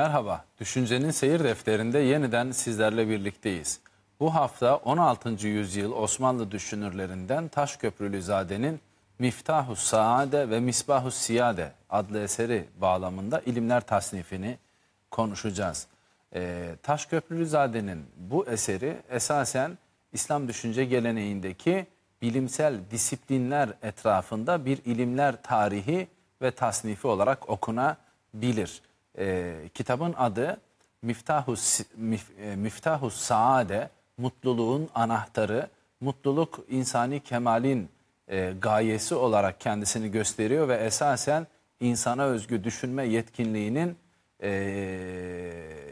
Merhaba, Düşüncenin Seyir Defteri'nde yeniden sizlerle birlikteyiz. Bu hafta 16. yüzyıl Osmanlı düşünürlerinden Taşköprülü Zaden'in Miftahu Saade ve Misbahu Siyade adlı eseri bağlamında ilimler tasnifini konuşacağız. E, ee, Zaden'in bu eseri esasen İslam düşünce geleneğindeki bilimsel disiplinler etrafında bir ilimler tarihi ve tasnifi olarak okunabilir. E, kitabın adı Miftahu, Mif, e, Miftahu Saade, Mutluluğun Anahtarı, Mutluluk insani kemalin e, gayesi olarak kendisini gösteriyor ve esasen insana özgü düşünme yetkinliğinin e,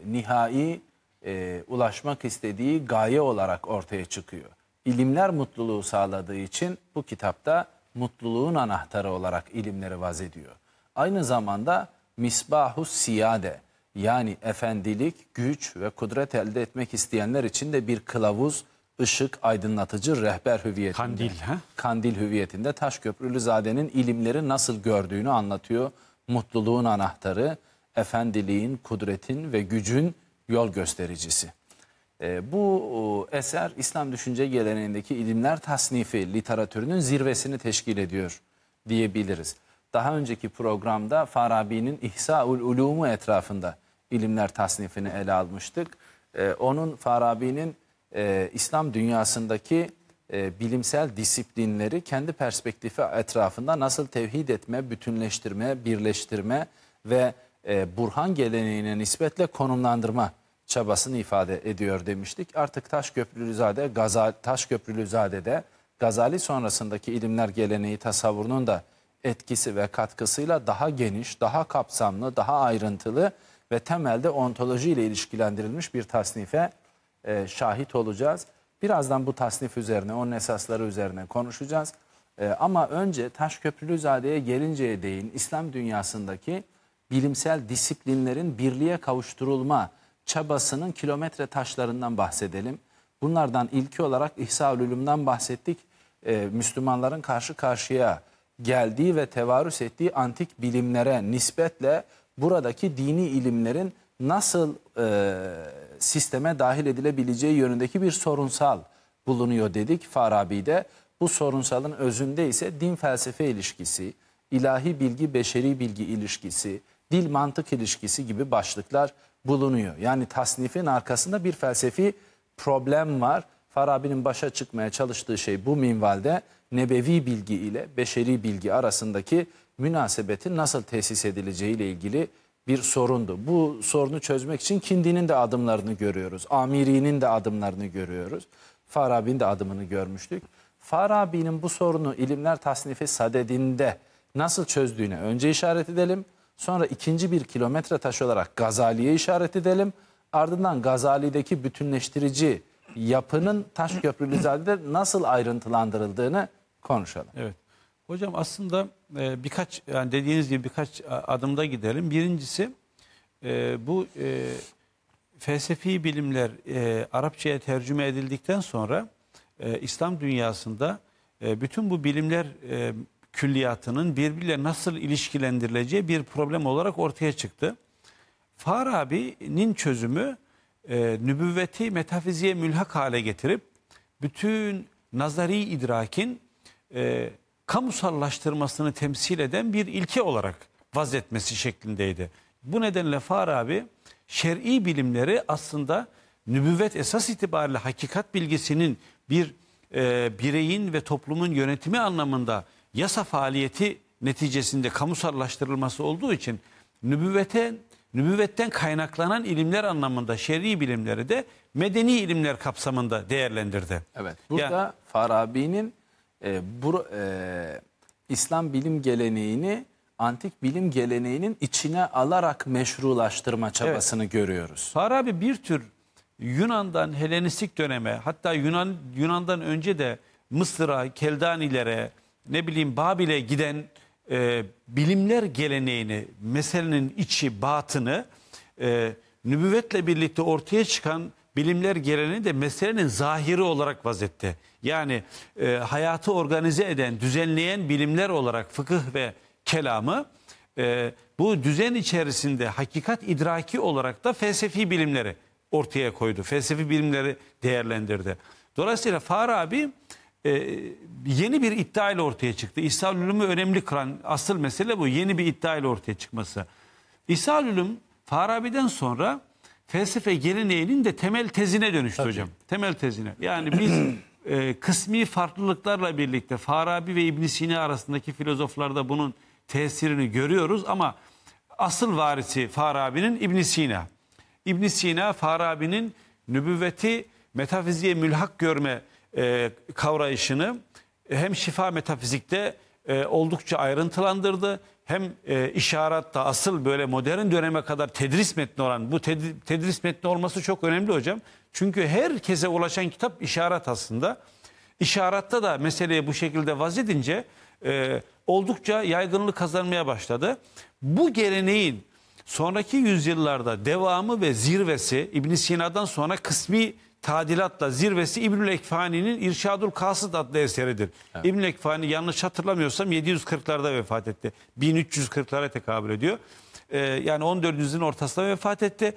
nihai e, ulaşmak istediği gaye olarak ortaya çıkıyor. İlimler mutluluğu sağladığı için bu kitapta mutluluğun anahtarı olarak ilimleri vaz ediyor. Aynı zamanda misbahu siyade yani efendilik, güç ve kudret elde etmek isteyenler için de bir kılavuz, ışık, aydınlatıcı, rehber hüviyetinde. Kandil ha? Kandil hüviyetinde Taşköprülüzade'nin ilimleri nasıl gördüğünü anlatıyor. Mutluluğun anahtarı, efendiliğin, kudretin ve gücün yol göstericisi. E, bu eser İslam düşünce geleneğindeki ilimler tasnifi literatürünün zirvesini teşkil ediyor diyebiliriz daha önceki programda Farabi'nin İhsaul Ulumu etrafında ilimler tasnifini ele almıştık. Ee, onun Farabi'nin e, İslam dünyasındaki e, bilimsel disiplinleri kendi perspektifi etrafında nasıl tevhid etme, bütünleştirme, birleştirme ve e, Burhan geleneğine nispetle konumlandırma çabasını ifade ediyor demiştik. Artık Taşköprülüzade, Gazali, Taşköprülüzade'de Gazali sonrasındaki ilimler geleneği tasavvurunun da etkisi ve katkısıyla daha geniş, daha kapsamlı, daha ayrıntılı ve temelde ontoloji ile ilişkilendirilmiş bir tasnife e, şahit olacağız. Birazdan bu tasnif üzerine, onun esasları üzerine konuşacağız. E, ama önce Taşköprülüzade'ye gelinceye değin İslam dünyasındaki bilimsel disiplinlerin birliğe kavuşturulma çabasının kilometre taşlarından bahsedelim. Bunlardan ilki olarak İhsa-ül bahsettik. E, Müslümanların karşı karşıya geldiği ve tevarüs ettiği antik bilimlere nispetle buradaki dini ilimlerin nasıl e, sisteme dahil edilebileceği yönündeki bir sorunsal bulunuyor dedik Farabi'de. Bu sorunsalın özünde ise din felsefe ilişkisi, ilahi bilgi beşeri bilgi ilişkisi, dil mantık ilişkisi gibi başlıklar bulunuyor. Yani tasnifin arkasında bir felsefi problem var. Farabi'nin başa çıkmaya çalıştığı şey bu minvalde nebevi bilgi ile beşeri bilgi arasındaki münasebetin nasıl tesis edileceği ile ilgili bir sorundu. Bu sorunu çözmek için Kindi'nin de adımlarını görüyoruz. Amiri'nin de adımlarını görüyoruz. Farabi'nin de adımını görmüştük. Farabi'nin bu sorunu ilimler tasnifi sadedinde nasıl çözdüğüne önce işaret edelim. Sonra ikinci bir kilometre taşı olarak Gazali'ye işaret edelim. Ardından Gazali'deki bütünleştirici yapının taş köprülüzade nasıl ayrıntılandırıldığını konuşalım. Evet. Hocam aslında e, birkaç yani dediğiniz gibi birkaç adımda gidelim. Birincisi e, bu e, felsefi bilimler e, Arapçaya tercüme edildikten sonra e, İslam dünyasında e, bütün bu bilimler e, külliyatının birbiriyle nasıl ilişkilendirileceği bir problem olarak ortaya çıktı. Farabi'nin çözümü e, nübüvveti metafiziğe mülhak hale getirip bütün nazari idrakin e, kamusallaştırmasını temsil eden bir ilke olarak vazetmesi şeklindeydi. Bu nedenle Farabi şer'i bilimleri aslında nübüvvet esas itibariyle hakikat bilgisinin bir e, bireyin ve toplumun yönetimi anlamında yasa faaliyeti neticesinde kamusallaştırılması olduğu için nübüvvete nübüvvetten kaynaklanan ilimler anlamında şer'i bilimleri de medeni ilimler kapsamında değerlendirdi. Evet. Burada Farabi'nin e, ee, bu e, İslam bilim geleneğini antik bilim geleneğinin içine alarak meşrulaştırma çabasını evet. görüyoruz. Farabi bir tür Yunan'dan Helenistik döneme hatta Yunan Yunan'dan önce de Mısır'a, Keldanilere, ne bileyim Babil'e giden e, bilimler geleneğini, meselenin içi, batını e, nübüvvetle birlikte ortaya çıkan bilimler geleni de meselenin zahiri olarak vazette. Yani e, hayatı organize eden, düzenleyen bilimler olarak fıkıh ve kelamı e, bu düzen içerisinde hakikat idraki olarak da felsefi bilimleri ortaya koydu. Felsefi bilimleri değerlendirdi. Dolayısıyla Farabi e, yeni bir iddia ile ortaya çıktı. İhsalülümü önemli kılan asıl mesele bu. Yeni bir iddia ile ortaya çıkması. İhsalülüm Farabi'den sonra felsefe geleneğinin de temel tezine dönüştü Tabii. hocam. Temel tezine. Yani biz e, kısmi farklılıklarla birlikte Farabi ve İbn Sina arasındaki filozoflarda bunun tesirini görüyoruz ama asıl varisi Farabi'nin İbn Sina. İbn Sina Farabi'nin nübüvveti metafiziğe mülhak görme e, kavrayışını hem şifa metafizikte e, oldukça ayrıntılandırdı. Hem e, işaratta asıl böyle modern döneme kadar tedris metni olan bu ted tedris metni olması çok önemli hocam. Çünkü herkese ulaşan kitap işaret aslında. İşaratta da meseleyi bu şekilde vazedince e, oldukça yaygınlık kazanmaya başladı. Bu geleneğin sonraki yüzyıllarda devamı ve zirvesi İbn Sina'dan sonra kısmi tadilatla zirvesi İbnül Ekfani'nin İrşadul Kasıt adlı eseridir. Evet. İbnül Ekfani yanlış hatırlamıyorsam 740'larda vefat etti. 1340'lara tekabül ediyor. Ee, yani 14. yüzyılın ortasında vefat etti.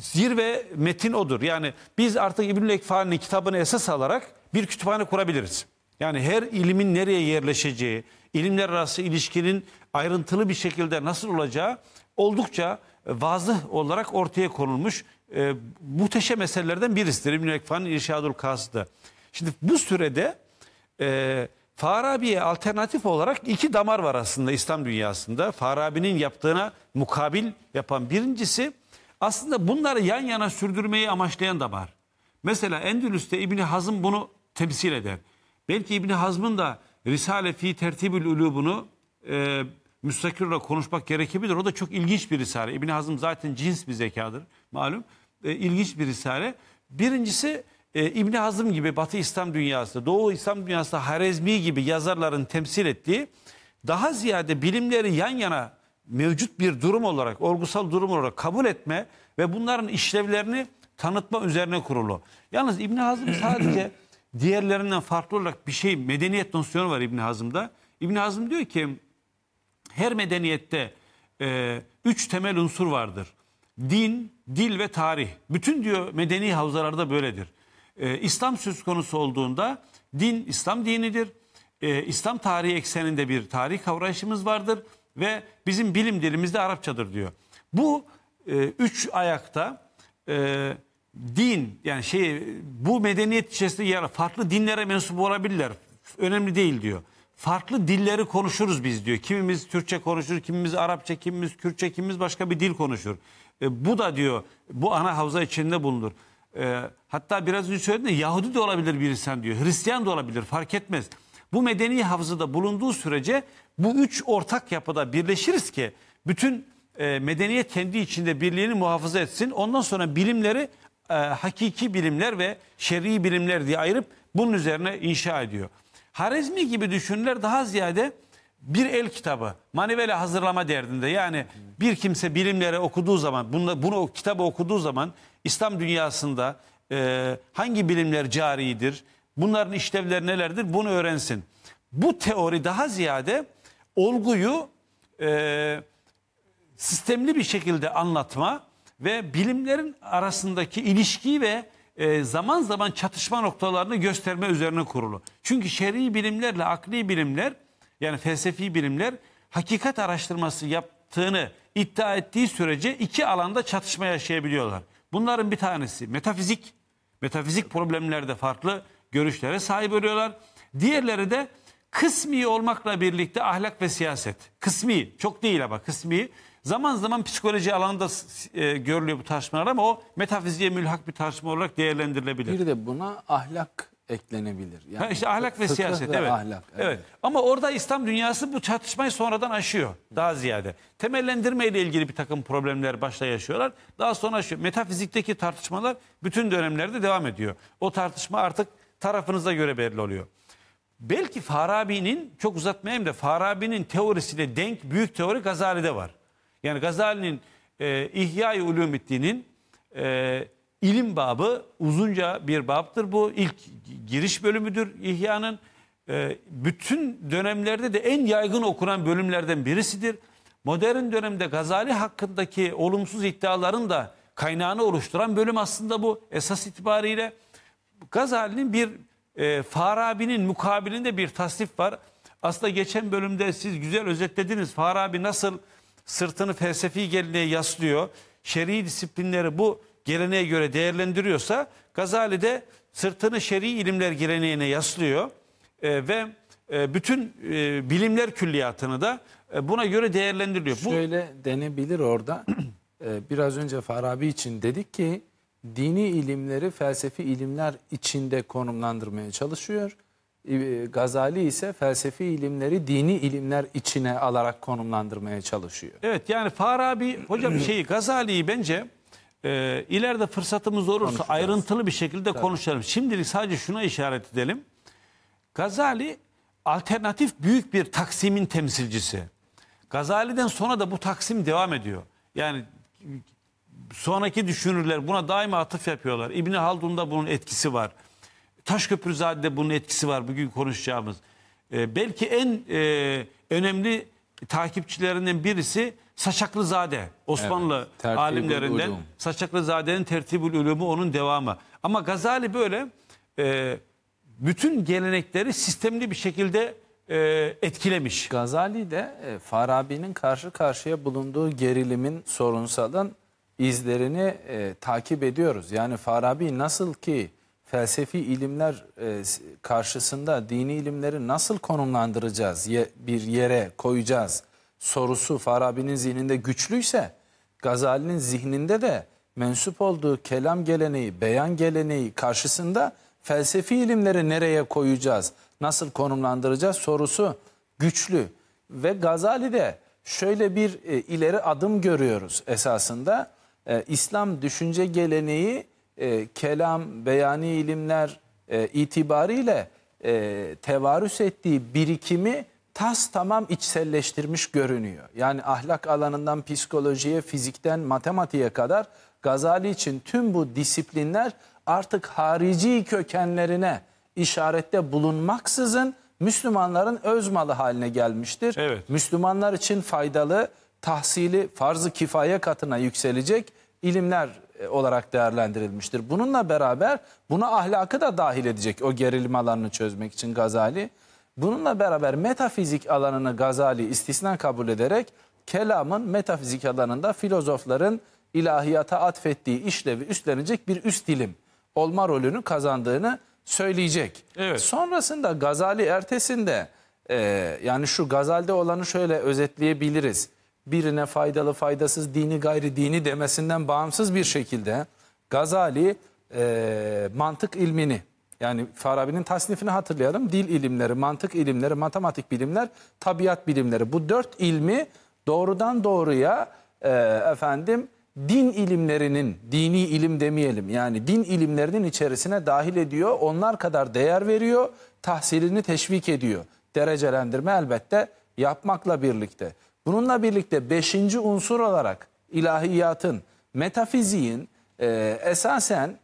Zirve metin odur. Yani biz artık İbnül Ekfani'nin kitabını esas alarak bir kütüphane kurabiliriz. Yani her ilimin nereye yerleşeceği, ilimler arası ilişkinin ayrıntılı bir şekilde nasıl olacağı oldukça e, vazı olarak ortaya konulmuş e, muhteşem eserlerden birisidir. İbn-i Ekfa'nın İrşadul Kası'da. Şimdi bu sürede e, Farabi'ye alternatif olarak iki damar var aslında İslam dünyasında. Farabi'nin yaptığına mukabil yapan birincisi aslında bunları yan yana sürdürmeyi amaçlayan damar. Mesela Endülüs'te İbni Hazım bunu temsil eder. Belki İbni Hazm'ın da Risale fi Tertibül Ulubunu e, müstakirle konuşmak gerekebilir. O da çok ilginç bir risale. İbni Hazım zaten cins bir zekadır malum e, ilginç bir risale. Birincisi e, İbni Hazım gibi Batı İslam dünyasında, Doğu İslam dünyasında Harezmi gibi yazarların temsil ettiği daha ziyade bilimleri yan yana mevcut bir durum olarak, olgusal durum olarak kabul etme ve bunların işlevlerini tanıtma üzerine kurulu. Yalnız İbn Hazım sadece diğerlerinden farklı olarak bir şey medeniyet nosyonu var İbn Hazım'da. İbn Hazım diyor ki her medeniyette e, üç temel unsur vardır din, dil ve tarih. Bütün diyor medeni havzalarda böyledir. Ee, İslam söz konusu olduğunda din İslam dinidir. Ee, İslam tarihi ekseninde bir tarih kavrayışımız vardır ve bizim bilim dilimiz de Arapçadır diyor. Bu e, üç ayakta e, din yani şey bu medeniyet içerisinde yer farklı dinlere mensup olabilirler. Önemli değil diyor. Farklı dilleri konuşuruz biz diyor. Kimimiz Türkçe konuşur, kimimiz Arapça, kimimiz Kürtçe, kimimiz başka bir dil konuşur. E, bu da diyor bu ana havza içinde bulunur. E, hatta biraz önce söyledim de Yahudi de olabilir bir insan diyor. Hristiyan da olabilir fark etmez. Bu medeni havzada bulunduğu sürece bu üç ortak yapıda birleşiriz ki bütün e, medeniyet kendi içinde birliğini muhafaza etsin. Ondan sonra bilimleri e, hakiki bilimler ve şer'i bilimler diye ayırıp bunun üzerine inşa ediyor. Harizmi gibi düşünürler daha ziyade bir el kitabı manivela hazırlama derdinde yani bir kimse bilimlere okuduğu zaman bunu, bunu kitabı okuduğu zaman İslam dünyasında e, hangi bilimler caridir bunların işlevleri nelerdir bunu öğrensin. Bu teori daha ziyade olguyu e, sistemli bir şekilde anlatma ve bilimlerin arasındaki ilişkiyi ve e, zaman zaman çatışma noktalarını gösterme üzerine kurulu. Çünkü şer'i bilimlerle akli bilimler yani felsefi bilimler hakikat araştırması yaptığını iddia ettiği sürece iki alanda çatışma yaşayabiliyorlar. Bunların bir tanesi metafizik. Metafizik problemlerde farklı görüşlere sahip oluyorlar. Diğerleri de kısmi olmakla birlikte ahlak ve siyaset. Kısmi, çok değil ama kısmi. Zaman zaman psikoloji alanında e, görülüyor bu tartışmalar ama o metafiziğe mülhak bir tartışma olarak değerlendirilebilir. Bir de buna ahlak eklenebilir. Yani ha işte ahlak ve siyaset ve evet. Ahlak, evet. evet. Ama orada İslam dünyası bu çatışmayı sonradan aşıyor daha ziyade. Temellendirme ile ilgili bir takım problemler başta yaşıyorlar. Daha sonra aşıyor. Metafizikteki tartışmalar bütün dönemlerde devam ediyor. O tartışma artık tarafınıza göre belli oluyor. Belki Farabi'nin çok uzatmayayım da Farabi'nin teorisiyle denk büyük teori Gazali'de var. Yani Gazali'nin e, İhya-i Ulumiddin'in e, İlim babı uzunca bir baptır bu. İlk giriş bölümüdür İhya'nın. Ee, bütün dönemlerde de en yaygın okunan bölümlerden birisidir. Modern dönemde Gazali hakkındaki olumsuz iddiaların da kaynağını oluşturan bölüm aslında bu esas itibariyle. Gazali'nin bir e, Farabi'nin mukabilinde bir tasnif var. Aslında geçen bölümde siz güzel özetlediniz. Farabi nasıl sırtını felsefi geleneğe yaslıyor. Şer'i disiplinleri bu geleneğe göre değerlendiriyorsa Gazali de sırtını şer'i ilimler geleneğine yaslıyor e, ve e, bütün e, bilimler külliyatını da e, buna göre değerlendiriyor. Şöyle Bu... denebilir orada. e, biraz önce Farabi için dedik ki dini ilimleri felsefi ilimler içinde konumlandırmaya çalışıyor. E, Gazali ise felsefi ilimleri dini ilimler içine alarak konumlandırmaya çalışıyor. Evet yani Farabi hocam şeyi Gazali'yi bence e, ileride fırsatımız olursa ayrıntılı bir şekilde Tabii. konuşalım. Şimdilik sadece şuna işaret edelim. Gazali alternatif büyük bir Taksim'in temsilcisi. Gazali'den sonra da bu Taksim devam ediyor. Yani sonraki düşünürler buna daima atıf yapıyorlar. İbni Haldun'da bunun etkisi var. Taşköprüzade'de bunun etkisi var bugün konuşacağımız. Ee, belki en e, önemli takipçilerinden birisi Saçaklızade Osmanlı evet, alimlerinden ulum. Saçaklızade'nin Tertibül ölümü onun devamı. Ama Gazali böyle e, bütün gelenekleri sistemli bir şekilde e, etkilemiş. Gazali de e, Farabi'nin karşı karşıya bulunduğu gerilimin sorunsalın izlerini e, takip ediyoruz. Yani Farabi nasıl ki felsefi ilimler e, karşısında dini ilimleri nasıl konumlandıracağız, bir yere koyacağız sorusu Farabi'nin zihninde güçlüyse Gazali'nin zihninde de mensup olduğu kelam geleneği, beyan geleneği karşısında felsefi ilimleri nereye koyacağız, nasıl konumlandıracağız sorusu güçlü. Ve Gazali'de şöyle bir e, ileri adım görüyoruz esasında. E, İslam düşünce geleneği e, kelam, beyani ilimler e, itibariyle e, tevarüs ettiği birikimi tas tamam içselleştirmiş görünüyor. Yani ahlak alanından psikolojiye, fizikten matematiğe kadar Gazali için tüm bu disiplinler artık harici kökenlerine işarette bulunmaksızın Müslümanların öz malı haline gelmiştir. Evet. Müslümanlar için faydalı, tahsili, farz-ı kifaye katına yükselecek ilimler e, olarak değerlendirilmiştir. Bununla beraber buna ahlakı da dahil edecek o gerilim alanını çözmek için Gazali. Bununla beraber metafizik alanını Gazali istisna kabul ederek kelamın metafizik alanında filozofların ilahiyata atfettiği işlevi üstlenecek bir üst dilim olma rolünü kazandığını söyleyecek. Evet. Sonrasında Gazali ertesinde e, yani şu Gazal'de olanı şöyle özetleyebiliriz birine faydalı faydasız dini gayri dini demesinden bağımsız bir şekilde Gazali e, mantık ilmini yani Farabi'nin tasnifini hatırlayalım. Dil ilimleri, mantık ilimleri, matematik bilimler, tabiat bilimleri. Bu dört ilmi doğrudan doğruya e, efendim din ilimlerinin, dini ilim demeyelim yani din ilimlerinin içerisine dahil ediyor. Onlar kadar değer veriyor, tahsilini teşvik ediyor. Derecelendirme elbette yapmakla birlikte. Bununla birlikte beşinci unsur olarak ilahiyatın, metafiziğin e, esasen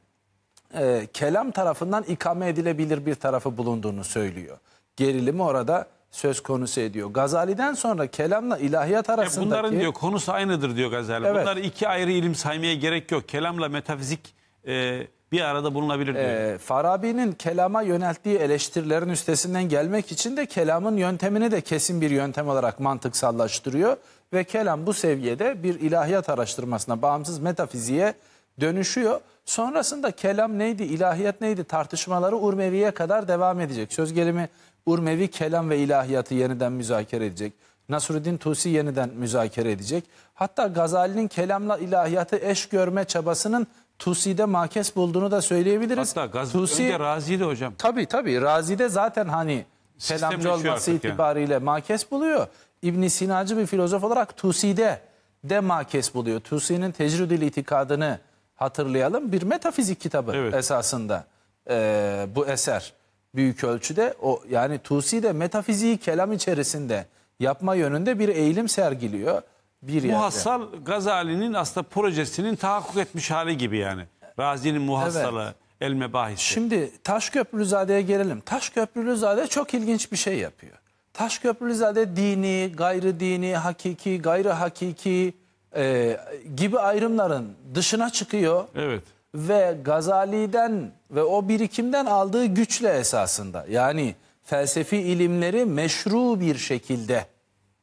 e, kelam tarafından ikame edilebilir bir tarafı bulunduğunu söylüyor. Gerilimi orada söz konusu ediyor. Gazali'den sonra kelamla ilahiyat e, arasındaki... E bunların diyor konusu aynıdır diyor Gazali. Evet. Bunlar iki ayrı ilim saymaya gerek yok. Kelamla metafizik... E, bir arada bulunabilir diyor. Ee, Farabi'nin kelama yönelttiği eleştirilerin üstesinden gelmek için de kelamın yöntemini de kesin bir yöntem olarak mantıksallaştırıyor. Ve kelam bu seviyede bir ilahiyat araştırmasına, bağımsız metafiziğe dönüşüyor. Sonrasında kelam neydi, ilahiyat neydi tartışmaları Urmevi'ye kadar devam edecek. Söz gelimi Urmevi kelam ve ilahiyatı yeniden müzakere edecek. Nasruddin Tusi yeniden müzakere edecek. Hatta Gazali'nin kelamla ilahiyatı eş görme çabasının Tusi'de makes bulduğunu da söyleyebiliriz. Hatta gaz Tusi, önce Razi'de hocam. Tabii tabii Razi'de zaten hani selamcı olması itibariyle yani. makes buluyor. İbn Sinacı bir filozof olarak Tusi'de de makes buluyor. Tusi'nin tecrüdül itikadını hatırlayalım. Bir metafizik kitabı evet. esasında ee, bu eser büyük ölçüde. o Yani Tusi de metafiziği kelam içerisinde yapma yönünde bir eğilim sergiliyor. Bir yerde. Gazali'nin aslında projesinin tahakkuk etmiş hali gibi yani. Razi'nin muhassalı. Evet. El mebahisi. Şimdi Taşköprülüzade'ye gelelim. Taşköprülüzade çok ilginç bir şey yapıyor. Taşköprülüzade dini, gayri dini, hakiki, gayrı hakiki e, gibi ayrımların dışına çıkıyor. Evet. Ve Gazali'den ve o birikimden aldığı güçle esasında yani felsefi ilimleri meşru bir şekilde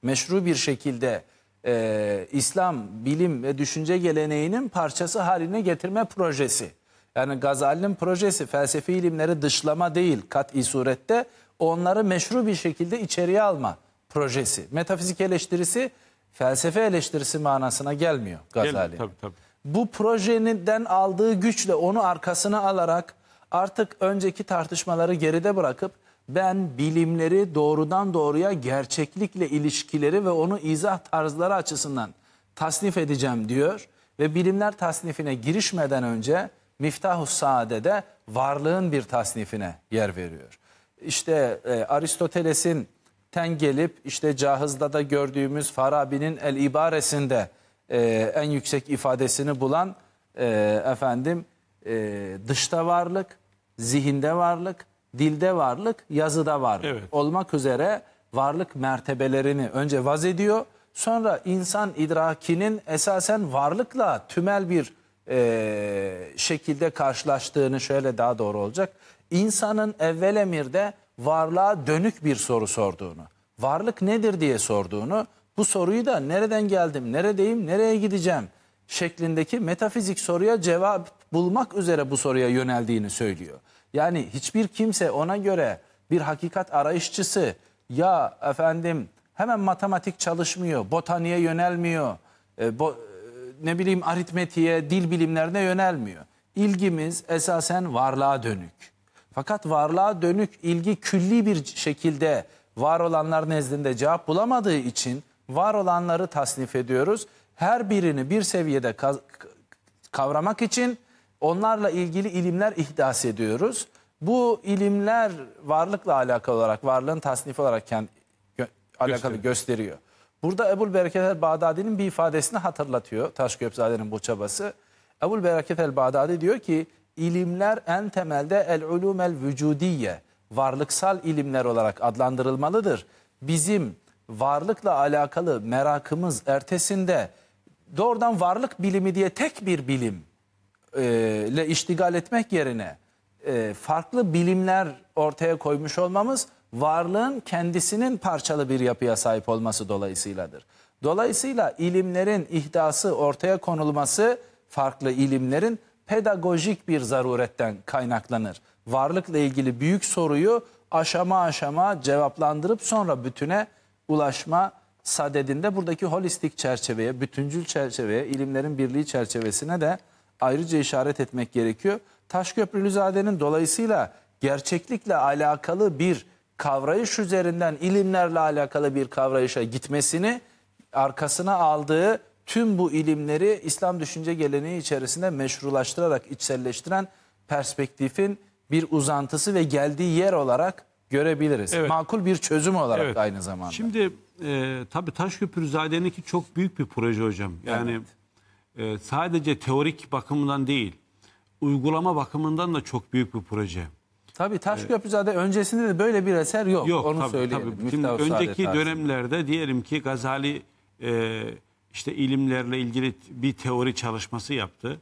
meşru bir şekilde e, İslam bilim ve düşünce geleneğinin parçası haline getirme projesi. Yani Gazali'nin projesi felsefi ilimleri dışlama değil kat'i surette onları meşru bir şekilde içeriye alma projesi. Metafizik eleştirisi felsefe eleştirisi manasına gelmiyor gazali Tabii, tabii. Bu projeninden aldığı güçle onu arkasına alarak artık önceki tartışmaları geride bırakıp ben bilimleri doğrudan doğruya gerçeklikle ilişkileri ve onu izah tarzları açısından tasnif edeceğim diyor. Ve bilimler tasnifine girişmeden önce Miftahus Saade'de varlığın bir tasnifine yer veriyor. İşte e, Aristoteles'in ten gelip işte Cahız'da da gördüğümüz Farabi'nin El İbaresi'nde e, en yüksek ifadesini bulan e, efendim e, dışta varlık, zihinde varlık, dilde varlık, yazıda varlık evet. olmak üzere varlık mertebelerini önce vaz ediyor. Sonra insan idrakinin esasen varlıkla tümel bir e, şekilde karşılaştığını şöyle daha doğru olacak. İnsanın evvel emirde varlığa dönük bir soru sorduğunu, varlık nedir diye sorduğunu, bu soruyu da nereden geldim, neredeyim, nereye gideceğim şeklindeki metafizik soruya cevap bulmak üzere bu soruya yöneldiğini söylüyor. Yani hiçbir kimse ona göre bir hakikat arayışçısı ya efendim hemen matematik çalışmıyor, botaniğe yönelmiyor, e, bo, e, ne bileyim aritmetiğe, dil bilimlerine yönelmiyor. İlgimiz esasen varlığa dönük. Fakat varlığa dönük ilgi külli bir şekilde var olanlar nezdinde cevap bulamadığı için var olanları tasnif ediyoruz. Her birini bir seviyede kavramak için onlarla ilgili ilimler ihdas ediyoruz. Bu ilimler varlıkla alakalı olarak, varlığın tasnif olarak gö alakalı gösteriyor. gösteriyor. Burada Ebul Bereket el Bağdadi'nin bir ifadesini hatırlatıyor Taşköprüzade'nin bu çabası. Ebul Bereket el Bağdadi diyor ki ilimler en temelde el ulum el vücudiye varlıksal ilimler olarak adlandırılmalıdır. Bizim varlıkla alakalı merakımız ertesinde doğrudan varlık bilimi diye tek bir bilimle e, iştigal etmek yerine e, farklı bilimler ortaya koymuş olmamız varlığın kendisinin parçalı bir yapıya sahip olması dolayısıyladır. Dolayısıyla ilimlerin ihdası ortaya konulması farklı ilimlerin pedagojik bir zaruretten kaynaklanır. Varlıkla ilgili büyük soruyu aşama aşama cevaplandırıp sonra bütüne ulaşma sadedinde buradaki holistik çerçeveye, bütüncül çerçeveye, ilimlerin birliği çerçevesine de ayrıca işaret etmek gerekiyor. Taşköprü Taşköprülüzade'nin dolayısıyla gerçeklikle alakalı bir kavrayış üzerinden ilimlerle alakalı bir kavrayışa gitmesini arkasına aldığı tüm bu ilimleri İslam düşünce geleneği içerisinde meşrulaştırarak içselleştiren perspektifin bir uzantısı ve geldiği yer olarak görebiliriz. Evet. Makul bir çözüm olarak evet. aynı zamanda. Şimdi e, taşköprü Taşköprüzade'ninki çok büyük bir proje hocam. Yani evet. e, sadece teorik bakımından değil uygulama bakımından da çok büyük bir proje. Tabii Taşköprüzade öncesinde de böyle bir eser yok. Yok onu tabii, Tabii. Şimdi önceki Saadet dönemlerde diyelim ki Gazali e, işte ilimlerle ilgili bir teori çalışması yaptı.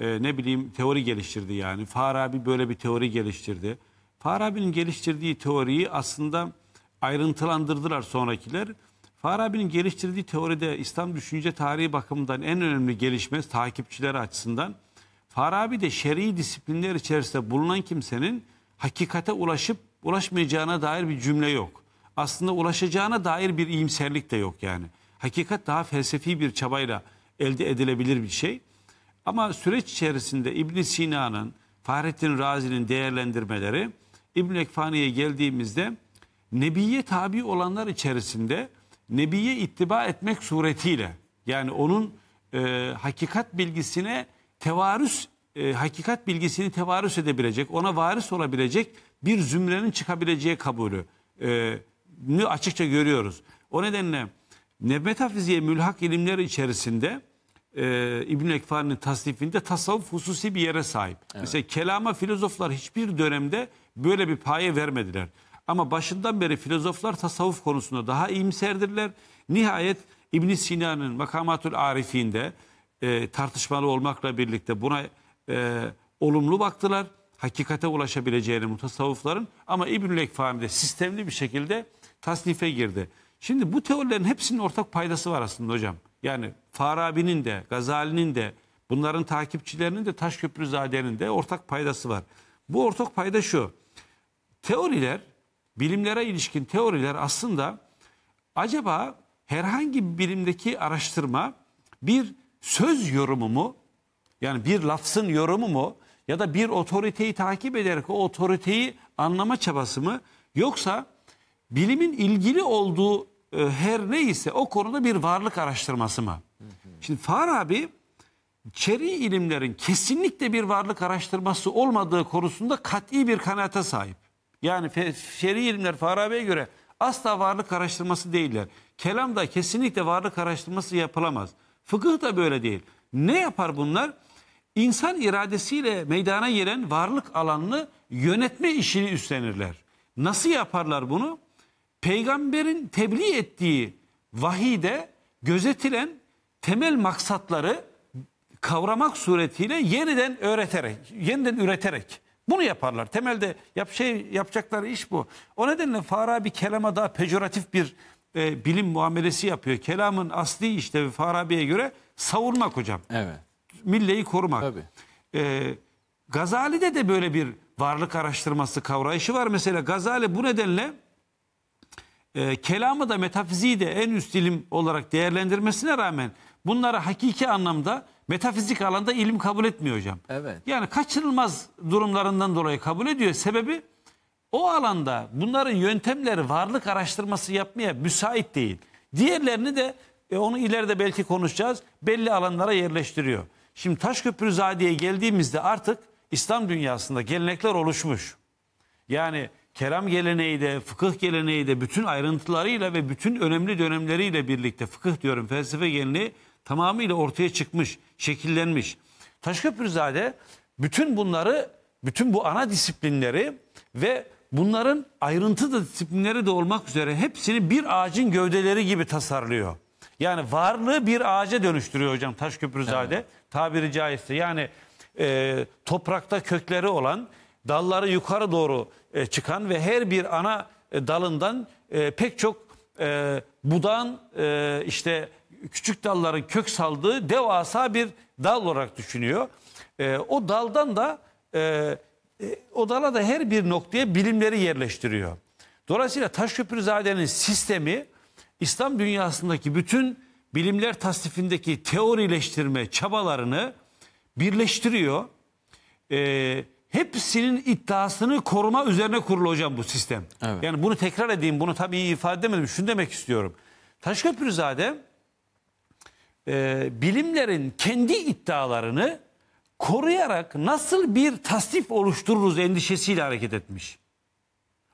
E, ne bileyim teori geliştirdi yani. Farabi böyle bir teori geliştirdi. Farabi'nin geliştirdiği teoriyi aslında ayrıntılandırdılar sonrakiler. Farabi'nin geliştirdiği teoride İslam düşünce tarihi bakımından en önemli gelişme takipçileri açısından Farabi de şer'i disiplinler içerisinde bulunan kimsenin hakikate ulaşıp ulaşmayacağına dair bir cümle yok. Aslında ulaşacağına dair bir iyimserlik de yok yani. Hakikat daha felsefi bir çabayla elde edilebilir bir şey. Ama süreç içerisinde İbn Sina'nın, Fahrettin Razi'nin değerlendirmeleri İbn-i Ekfani'ye geldiğimizde Nebiye tabi olanlar içerisinde Nebiye ittiba etmek suretiyle yani onun e, hakikat bilgisine tevarüs e, hakikat bilgisini tevarüs edebilecek, ona varis olabilecek bir zümrenin çıkabileceği kabulü e, açıkça görüyoruz. O nedenle Nebmetafiziye mülhak ilimleri içerisinde e, İbn Ekfa'nın tasnifinde tasavvuf hususi bir yere sahip. Evet. Mesela kelama filozoflar hiçbir dönemde böyle bir paye vermediler. Ama başından beri filozoflar tasavvuf konusunda daha iyimserdirler. Nihayet ibn Sina'nın Makamatul Arif'inde e, tartışmalı olmakla birlikte buna e, olumlu baktılar. Hakikate ulaşabileceğini mutasavvıfların ama İbnül Ekfami'de sistemli bir şekilde tasnife girdi. Şimdi bu teorilerin hepsinin ortak paydası var aslında hocam. Yani Farabi'nin de, Gazali'nin de, bunların takipçilerinin de, Taşköprüzade'nin de ortak paydası var. Bu ortak payda şu. Teoriler, bilimlere ilişkin teoriler aslında acaba herhangi bir bilimdeki araştırma bir söz yorumu mu? Yani bir lafzın yorumu mu? Ya da bir otoriteyi takip ederek o otoriteyi anlama çabası mı? Yoksa bilimin ilgili olduğu e, her neyse o konuda bir varlık araştırması mı? Şimdi Farabi çeri ilimlerin kesinlikle bir varlık araştırması olmadığı konusunda kat'i bir kanaate sahip. Yani şer'i ilimler Farabi'ye göre asla varlık araştırması değiller. Kelam da kesinlikle varlık araştırması yapılamaz. Fıkıh da böyle değil. Ne yapar bunlar? İnsan iradesiyle meydana gelen varlık alanını yönetme işini üstlenirler. Nasıl yaparlar bunu? Peygamberin tebliğ ettiği vahide gözetilen temel maksatları kavramak suretiyle yeniden öğreterek, yeniden üreterek bunu yaparlar. Temelde yap şey yapacakları iş bu. O nedenle Farabi kelama daha pejoratif bir e, bilim muamelesi yapıyor. Kelamın asli işte Farabi'ye göre savunmak hocam. Evet. Milleyi korumak. Tabii. E, Gazali'de de böyle bir varlık araştırması kavrayışı var. Mesela Gazali bu nedenle e, kelamı da metafiziği de en üst ilim olarak değerlendirmesine rağmen bunları hakiki anlamda metafizik alanda ilim kabul etmiyor hocam. Evet. Yani kaçınılmaz durumlarından dolayı kabul ediyor. Sebebi o alanda bunların yöntemleri varlık araştırması yapmaya müsait değil. Diğerlerini de e, onu ileride belki konuşacağız. Belli alanlara yerleştiriyor. Şimdi Taşköprü Taşköprüzade'ye geldiğimizde artık İslam dünyasında gelenekler oluşmuş. Yani kerem geleneği de, fıkıh geleneği de bütün ayrıntılarıyla ve bütün önemli dönemleriyle birlikte fıkıh diyorum felsefe geleneği tamamıyla ortaya çıkmış, şekillenmiş. Taşköprü Taşköprüzade bütün bunları, bütün bu ana disiplinleri ve Bunların ayrıntı da disiplinleri de olmak üzere hepsini bir ağacın gövdeleri gibi tasarlıyor. Yani varlığı bir ağaca dönüştürüyor hocam Taşköprüzade evet. tabiri caizse. Yani e, toprakta kökleri olan, dalları yukarı doğru e, çıkan ve her bir ana e, dalından e, pek çok e, budan e, işte küçük dalların kök saldığı devasa bir dal olarak düşünüyor. E, o daldan da e, e, da her bir noktaya bilimleri yerleştiriyor. Dolayısıyla Taşköprüzade'nin sistemi İslam dünyasındaki bütün bilimler tasnifindeki teorileştirme çabalarını birleştiriyor. E, hepsinin iddiasını koruma üzerine kurulu hocam bu sistem. Evet. Yani bunu tekrar edeyim. Bunu tabii iyi ifade edemedim. Şunu demek istiyorum. Taşköprüzade e, bilimlerin kendi iddialarını koruyarak nasıl bir tasdif oluştururuz endişesiyle hareket etmiş.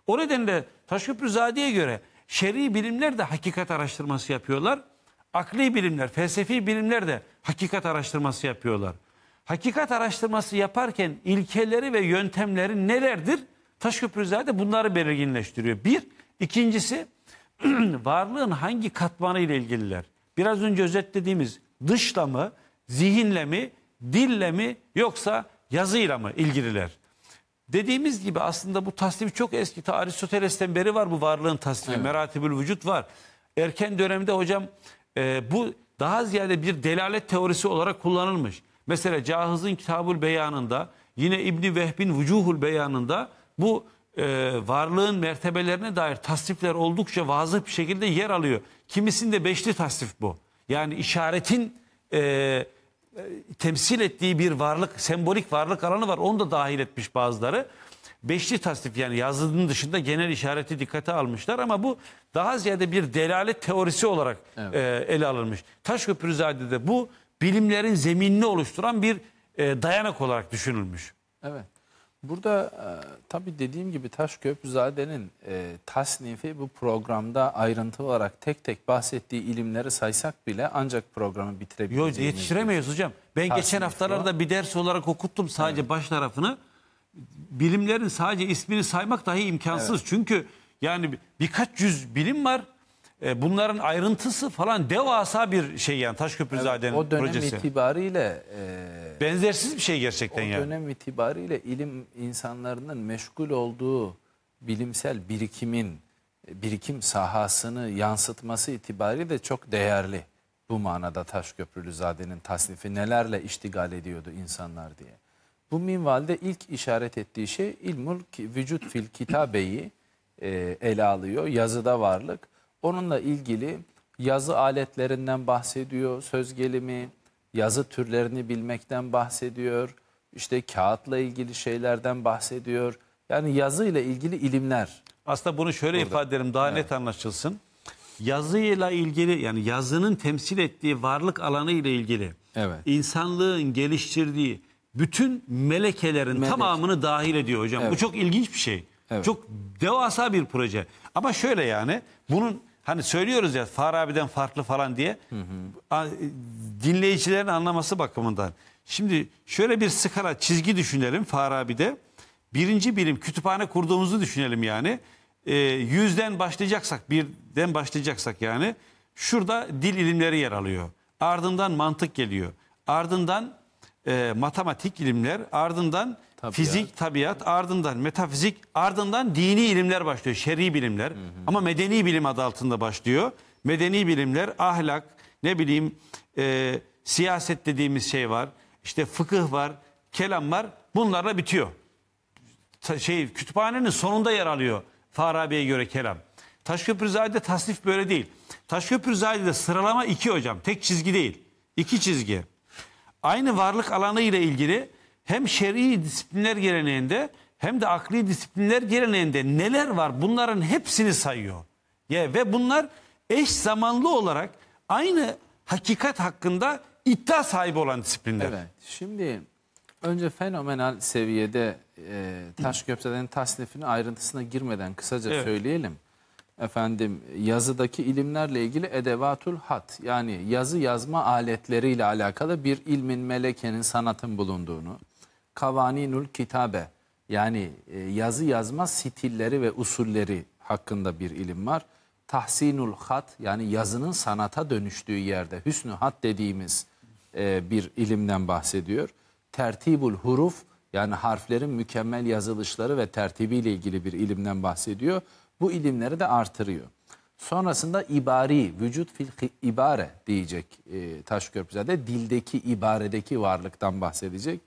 O nedenle taşköprü Taşköprüzade'ye göre şer'i bilimler de hakikat araştırması yapıyorlar. Akli bilimler, felsefi bilimler de hakikat araştırması yapıyorlar. Hakikat araştırması yaparken ilkeleri ve yöntemleri nelerdir? Taşköprüzade bunları belirginleştiriyor. Bir, ikincisi varlığın hangi katmanı ile ilgililer? Biraz önce özetlediğimiz dışla mı, zihinle mi, dille mi yoksa yazıyla mı ilgililer? Dediğimiz gibi aslında bu tasnif çok eski. Ta Aristoteles'ten beri var bu varlığın tasnifi. Evet. Meratibül vücut var. Erken dönemde hocam e, bu daha ziyade bir delalet teorisi olarak kullanılmış. Mesela Cahız'ın Kitabül Beyanında yine İbni Vehb'in Vücuhul Beyanında bu e, varlığın mertebelerine dair tasnifler oldukça vazıf bir şekilde yer alıyor. Kimisinde beşli tasnif bu. Yani işaretin... E, e, temsil ettiği bir varlık, sembolik varlık alanı var. Onu da dahil etmiş bazıları. Beşli tasdif yani yazılının dışında genel işareti dikkate almışlar ama bu daha ziyade bir delalet teorisi olarak evet. e, ele alınmış. Taşköprüzade'de bu bilimlerin zeminini oluşturan bir e, dayanak olarak düşünülmüş. Evet. Burada e, tabii dediğim gibi Taşköprüzade'nin e, tasnifi bu programda ayrıntılı olarak tek tek bahsettiği ilimleri saysak bile ancak programı bitirebileceğimiz. Yok yetiştiremeyiz bir... hocam. Ben Tasnif geçen haftalarda o. bir ders olarak okuttum sadece evet. baş tarafını. Bilimlerin sadece ismini saymak dahi imkansız. Evet. Çünkü yani birkaç yüz bilim var. E, bunların ayrıntısı falan devasa bir şey yani Taşköprüzade'nin projesi. o dönem projesi. itibariyle e, benzersiz bir şey gerçekten yani. O dönem itibariyle ilim insanlarının meşgul olduğu bilimsel birikimin e, birikim sahasını yansıtması itibariyle çok değerli. Bu manada Taşköprülüzade'nin tasnifi nelerle iştigal ediyordu insanlar diye. Bu minvalde ilk işaret ettiği şey ilmul vücut fil kitabeyi e, ele alıyor. Yazıda varlık. Onunla ilgili yazı aletlerinden bahsediyor, söz gelimi, yazı türlerini bilmekten bahsediyor, işte kağıtla ilgili şeylerden bahsediyor. Yani yazıyla ilgili ilimler. Aslında bunu şöyle Burada. ifade edelim daha evet. net anlaşılsın. Yazıyla ilgili yani yazının temsil ettiği varlık alanı ile ilgili evet. insanlığın geliştirdiği bütün melekelerin Melek. tamamını dahil ediyor hocam. Evet. Bu çok ilginç bir şey. Evet. Çok devasa bir proje. Ama şöyle yani bunun Hani söylüyoruz ya Farabi'den farklı falan diye. Hı hı. Dinleyicilerin anlaması bakımından. Şimdi şöyle bir skala çizgi düşünelim Farabi'de. Birinci birim kütüphane kurduğumuzu düşünelim yani. E, yüzden başlayacaksak, birden başlayacaksak yani. Şurada dil ilimleri yer alıyor. Ardından mantık geliyor. Ardından e, matematik ilimler, ardından Tabiat. Fizik, tabiat, ardından metafizik, ardından dini ilimler başlıyor. Şer'i bilimler. Hı hı. Ama medeni bilim adı altında başlıyor. Medeni bilimler, ahlak, ne bileyim e, siyaset dediğimiz şey var. işte fıkıh var, kelam var. Bunlarla bitiyor. şey Kütüphanenin sonunda yer alıyor Farabi'ye göre kelam. Taşköprüzade tasnif böyle değil. Taşköprüzade'de sıralama iki hocam. Tek çizgi değil. İki çizgi. Aynı varlık alanı ile ilgili hem şer'i disiplinler geleneğinde hem de akli disiplinler geleneğinde neler var bunların hepsini sayıyor. Ya ve bunlar eş zamanlı olarak aynı hakikat hakkında iddia sahibi olan disiplinler. Evet. Şimdi önce fenomenal seviyede e, taş köprülerin tasnifini ayrıntısına girmeden kısaca evet. söyleyelim. Efendim yazıdaki ilimlerle ilgili edevatul hat yani yazı yazma aletleriyle alakalı bir ilmin melekenin sanatın bulunduğunu kavaninul kitabe yani e, yazı yazma stilleri ve usulleri hakkında bir ilim var. Tahsinul hat yani yazının sanata dönüştüğü yerde hüsnü hat dediğimiz e, bir ilimden bahsediyor. Tertibul huruf yani harflerin mükemmel yazılışları ve tertibiyle ilgili bir ilimden bahsediyor. Bu ilimleri de artırıyor. Sonrasında ibari, vücut fil ibare diyecek e, Taşköprüzade. Dildeki, ibaredeki varlıktan bahsedecek.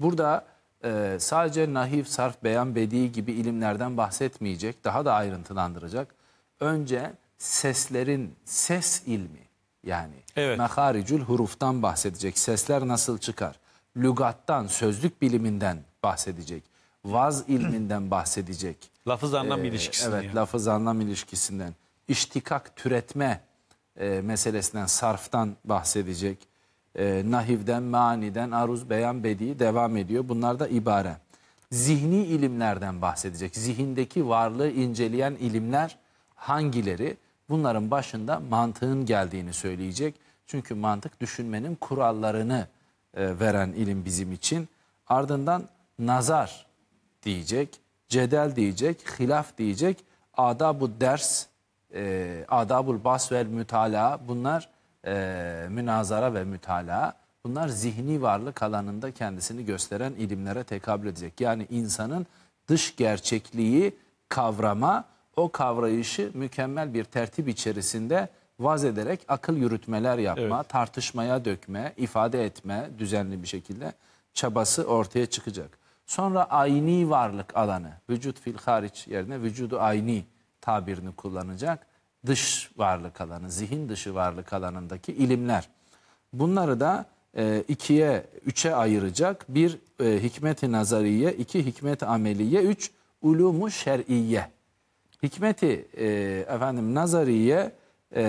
Burada e, sadece nahif, sarf, beyan, bedi gibi ilimlerden bahsetmeyecek, daha da ayrıntılandıracak. Önce seslerin ses ilmi yani evet. meharicül huruftan bahsedecek. Sesler nasıl çıkar? Lügattan, sözlük biliminden bahsedecek. Vaz ilminden bahsedecek. lafız anlam ee, ilişkisinden. Evet, yani. lafız anlam ilişkisinden. İştikak, türetme e, meselesinden, sarftan bahsedecek e, nahivden, maniden, aruz, beyan, bedi devam ediyor. Bunlar da ibare. Zihni ilimlerden bahsedecek. Zihindeki varlığı inceleyen ilimler hangileri? Bunların başında mantığın geldiğini söyleyecek. Çünkü mantık düşünmenin kurallarını e, veren ilim bizim için. Ardından nazar diyecek, cedel diyecek, hilaf diyecek, adab-ı ders, e, adab-ül bas ve mütalaa bunlar e, münazara ve mütalaa bunlar zihni varlık alanında kendisini gösteren ilimlere tekabül edecek. Yani insanın dış gerçekliği kavrama, o kavrayışı mükemmel bir tertip içerisinde vaz ederek akıl yürütmeler yapma, evet. tartışmaya dökme, ifade etme düzenli bir şekilde çabası ortaya çıkacak. Sonra ayni varlık alanı, vücut fil hariç yerine vücudu ayni tabirini kullanacak dış varlık alanı, zihin dışı varlık alanındaki ilimler. Bunları da e, ikiye, üçe ayıracak. Bir e, hikmet-i nazariye, iki hikmet ameliye, üç ulumu şer'iye. Hikmeti e, efendim nazariye e,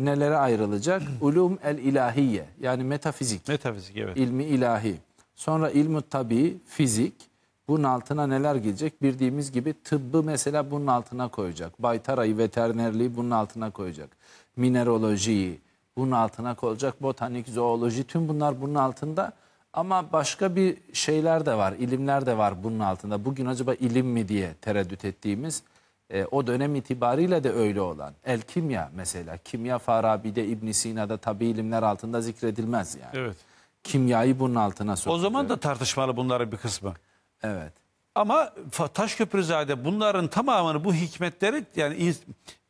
nelere ayrılacak? Ulum el ilahiye yani metafizik. Metafizik evet. İlmi ilahi. Sonra ilmu tabi, fizik. Bunun altına neler gelecek? Bildiğimiz gibi tıbbı mesela bunun altına koyacak. Baytarayı, veterinerliği bunun altına koyacak. Mineralojiyi bunun altına koyacak. Botanik, zooloji tüm bunlar bunun altında. Ama başka bir şeyler de var, ilimler de var bunun altında. Bugün acaba ilim mi diye tereddüt ettiğimiz e, o dönem itibariyle de öyle olan. El kimya mesela. Kimya Farabi'de, İbn Sina'da tabi ilimler altında zikredilmez yani. Evet. Kimyayı bunun altına sokuyor. O zaman da tartışmalı bunların bir kısmı. Evet. Ama Taşköprüzade bunların tamamını bu hikmetleri yani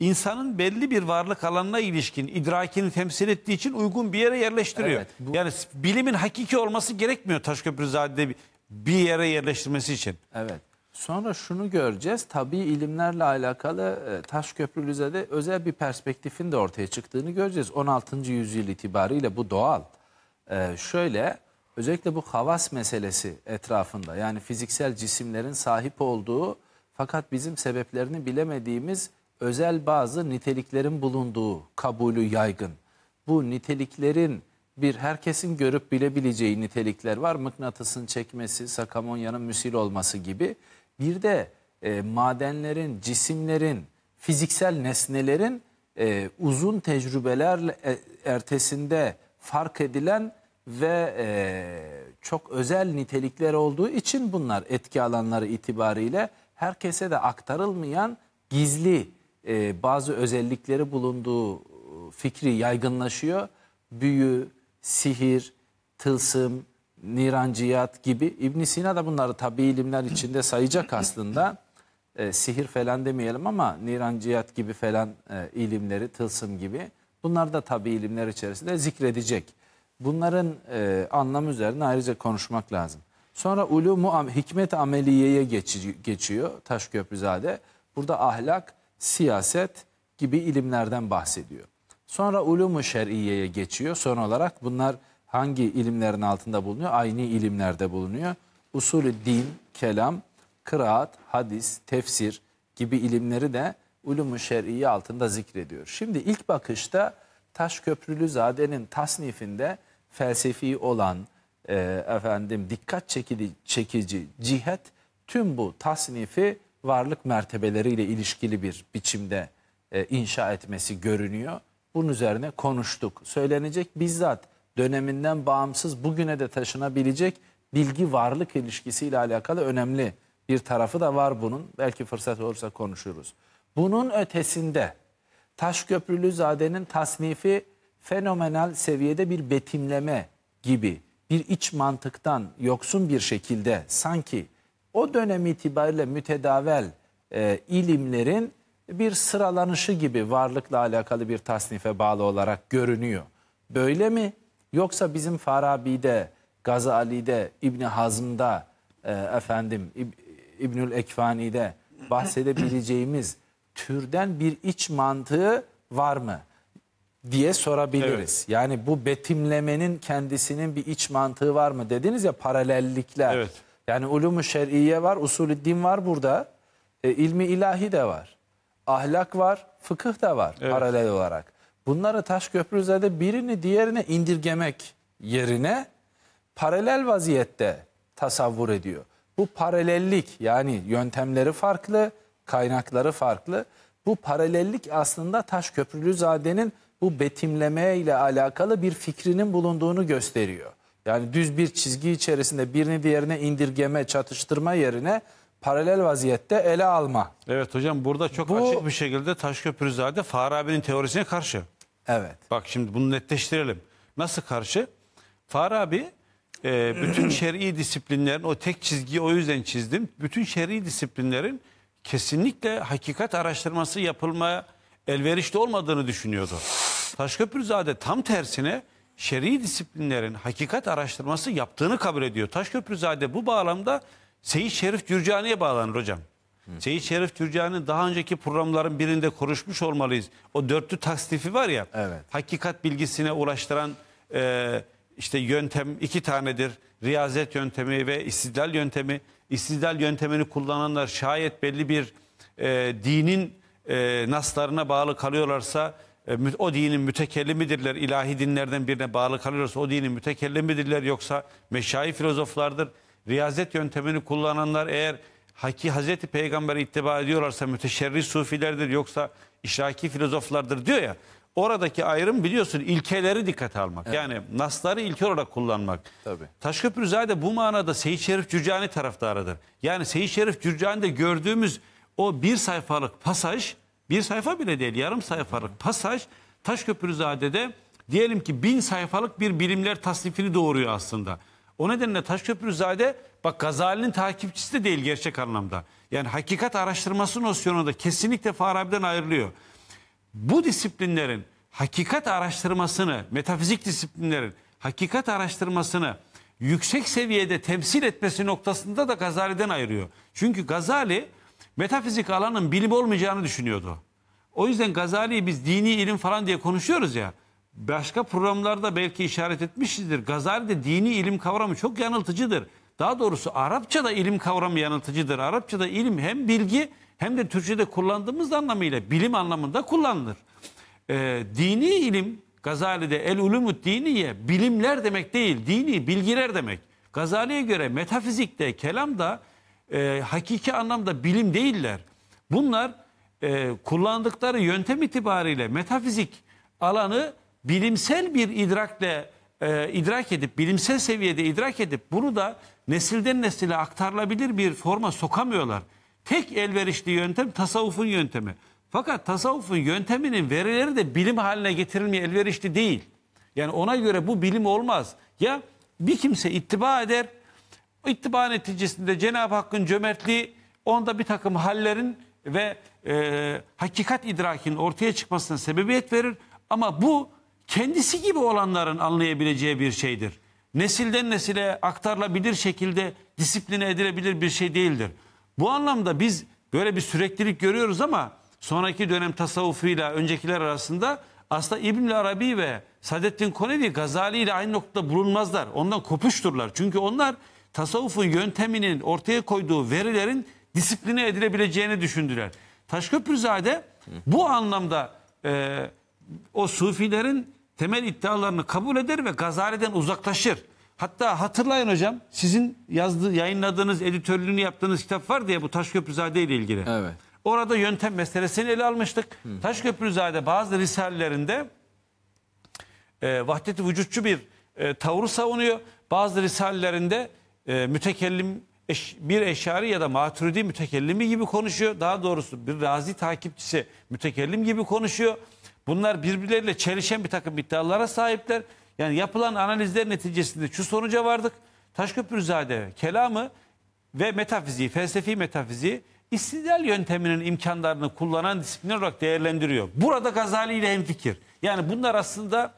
insanın belli bir varlık alanına ilişkin idrakini temsil ettiği için uygun bir yere yerleştiriyor. Evet, bu... Yani bilimin hakiki olması gerekmiyor Taşköprüzade'de bir yere yerleştirmesi için. Evet. Sonra şunu göreceğiz. Tabi ilimlerle alakalı e, Taşköprülüze'de özel bir perspektifin de ortaya çıktığını göreceğiz. 16. yüzyıl itibariyle bu doğal. Ee, şöyle özellikle bu havas meselesi etrafında yani fiziksel cisimlerin sahip olduğu fakat bizim sebeplerini bilemediğimiz özel bazı niteliklerin bulunduğu kabulü yaygın. Bu niteliklerin bir herkesin görüp bilebileceği nitelikler var. Mıknatısın çekmesi, sakamonyanın müsil olması gibi. Bir de e, madenlerin, cisimlerin, fiziksel nesnelerin e, uzun tecrübeler e, ertesinde fark edilen ve e, çok özel nitelikler olduğu için bunlar etki alanları itibariyle herkese de aktarılmayan gizli e, bazı özellikleri bulunduğu e, fikri yaygınlaşıyor. Büyü, sihir, tılsım, niranciyat gibi İbn Sina da bunları tabi ilimler içinde sayacak aslında. E, sihir falan demeyelim ama niranciyat gibi falan e, ilimleri, tılsım gibi bunlar da tabi ilimler içerisinde zikredecek. Bunların e, anlamı üzerine ayrıca konuşmak lazım. Sonra ulumu hikmet ameliyeye geçiyor, geçiyor Taşköprüzade. Burada ahlak, siyaset gibi ilimlerden bahsediyor. Sonra ulumu şer'iyeye geçiyor. Son olarak bunlar hangi ilimlerin altında bulunuyor? Aynı ilimlerde bulunuyor. Usulü din, kelam, kıraat, hadis, tefsir gibi ilimleri de ulumu şer'iye altında zikrediyor. Şimdi ilk bakışta Taşköprülü Zade'nin tasnifinde felsefi olan e, efendim dikkat çekici, çekici cihet tüm bu tasnifi varlık mertebeleriyle ilişkili bir biçimde e, inşa etmesi görünüyor. Bunun üzerine konuştuk. Söylenecek bizzat döneminden bağımsız bugüne de taşınabilecek bilgi varlık ilişkisiyle alakalı önemli bir tarafı da var bunun. Belki fırsat olursa konuşuruz. Bunun ötesinde zadenin tasnifi fenomenal seviyede bir betimleme gibi bir iç mantıktan yoksun bir şekilde sanki o dönem itibariyle mütedavel e, ilimlerin bir sıralanışı gibi varlıkla alakalı bir tasnife bağlı olarak görünüyor. Böyle mi? Yoksa bizim Farabi'de, Gazali'de, İbni Hazm'da, e, efendim İb İbnül Ekfani'de bahsedebileceğimiz türden bir iç mantığı var mı? diye sorabiliriz. Evet. Yani bu betimlemenin kendisinin bir iç mantığı var mı? Dediniz ya paralellikler. Evet. Yani ulumu şer'iye var, usulü din var burada. E, ilmi ilahi de var. Ahlak var, fıkıh da var evet. paralel olarak. Bunları taş köprüzede birini diğerine indirgemek yerine paralel vaziyette tasavvur ediyor. Bu paralellik yani yöntemleri farklı, kaynakları farklı. Bu paralellik aslında taş köprülü zadenin bu betimleme ile alakalı bir fikrinin bulunduğunu gösteriyor. Yani düz bir çizgi içerisinde birini diğerine indirgeme, çatıştırma yerine paralel vaziyette ele alma. Evet hocam burada çok Bu, açık bir şekilde Taşköprüzade Farabi'nin teorisine karşı. Evet. Bak şimdi bunu netleştirelim. Nasıl karşı? Farabi e, bütün şer'i disiplinlerin o tek çizgiyi o yüzden çizdim. Bütün şer'i disiplinlerin kesinlikle hakikat araştırması yapılmaya elverişli olmadığını düşünüyordu. Taşköprüzade tam tersine şer'i disiplinlerin hakikat araştırması yaptığını kabul ediyor. Taşköprüzade bu bağlamda Seyit Şerif Cürcani'ye bağlanır hocam. Hı. Seyit Şerif Cürcani daha önceki programların birinde konuşmuş olmalıyız. O dörtlü tasnifi var ya. Evet. Hakikat bilgisine ulaştıran e, işte yöntem iki tanedir. Riyazet yöntemi ve istidlal yöntemi. İstidlal yöntemini kullananlar şayet belli bir e, dinin e, naslarına bağlı kalıyorlarsa e, o dinin mütekellimidirler, ilahi dinlerden birine bağlı kalıyorsa o dinin mütekellimidirler yoksa meşayi filozoflardır. Riyazet yöntemini kullananlar eğer Haki Hazreti Peygamber'e ittiba ediyorlarsa müteşerri sufilerdir yoksa işraki filozoflardır diyor ya. Oradaki ayrım biliyorsun ilkeleri dikkate almak. Evet. Yani nasları ilke olarak kullanmak. Tabii. zaten bu manada Seyit Şerif Cürcani taraftarıdır. Yani Seyit Şerif Cürcani'de gördüğümüz o bir sayfalık pasaj bir sayfa bile değil yarım sayfalık pasaj Taşköprüzade'de diyelim ki bin sayfalık bir bilimler tasnifini doğuruyor aslında. O nedenle Taşköprüzade bak Gazali'nin takipçisi de değil gerçek anlamda. Yani hakikat araştırması nosyonu da kesinlikle Farabi'den ayrılıyor. Bu disiplinlerin hakikat araştırmasını, metafizik disiplinlerin hakikat araştırmasını yüksek seviyede temsil etmesi noktasında da Gazali'den ayırıyor. Çünkü Gazali metafizik alanın bilim olmayacağını düşünüyordu. O yüzden Gazali'yi biz dini ilim falan diye konuşuyoruz ya. Başka programlarda belki işaret etmişizdir. Gazali'de dini ilim kavramı çok yanıltıcıdır. Daha doğrusu Arapçada ilim kavramı yanıltıcıdır. Arapçada ilim hem bilgi hem de Türkçe'de kullandığımız anlamıyla bilim anlamında kullanılır. Ee, dini ilim Gazali'de el ulumut diniye bilimler demek değil, dini bilgiler demek. Gazali'ye göre metafizikte, kelamda e, hakiki anlamda bilim değiller. Bunlar e, kullandıkları yöntem itibariyle metafizik alanı bilimsel bir idrakle e, idrak edip bilimsel seviyede idrak edip bunu da nesilden nesile aktarılabilir bir forma sokamıyorlar. Tek elverişli yöntem tasavvufun yöntemi. Fakat tasavvufun yönteminin verileri de bilim haline getirilmeye elverişli değil. Yani ona göre bu bilim olmaz. Ya bir kimse ittiba eder İttiba neticesinde Cenab-ı Hakk'ın cömertliği onda bir takım hallerin ve e, hakikat idrakinin ortaya çıkmasına sebebiyet verir. Ama bu kendisi gibi olanların anlayabileceği bir şeydir. Nesilden nesile aktarılabilir şekilde disipline edilebilir bir şey değildir. Bu anlamda biz böyle bir süreklilik görüyoruz ama sonraki dönem tasavvufuyla öncekiler arasında aslında İbn Arabi ve Sadettin Konevi Gazali ile aynı noktada bulunmazlar. Ondan kopuşturlar. Çünkü onlar tasavvufun yönteminin ortaya koyduğu verilerin disipline edilebileceğini düşündüler. Taşköprüzade bu anlamda e, o sufilerin temel iddialarını kabul eder ve Gazali'den uzaklaşır. Hatta hatırlayın hocam sizin yazdığı, yayınladığınız, editörlüğünü yaptığınız kitap var diye bu Taşköprüzade ile ilgili. Evet. Orada yöntem meselesini ele almıştık. Hı. Taşköprüzade bazı risalelerinde e, vahdet vücutçu bir e, tavrı savunuyor. Bazı risalelerinde e, mütekellim eş, bir eşari ya da maturidi mütekellimi gibi konuşuyor. Daha doğrusu bir razi takipçisi mütekellim gibi konuşuyor. Bunlar birbirleriyle çelişen bir takım iddialara sahipler. Yani yapılan analizler neticesinde şu sonuca vardık. Taşköprüzade kelamı ve metafiziği, felsefi metafiziği istidlal yönteminin imkanlarını kullanan disiplin olarak değerlendiriyor. Burada Gazali ile hemfikir. Yani bunlar aslında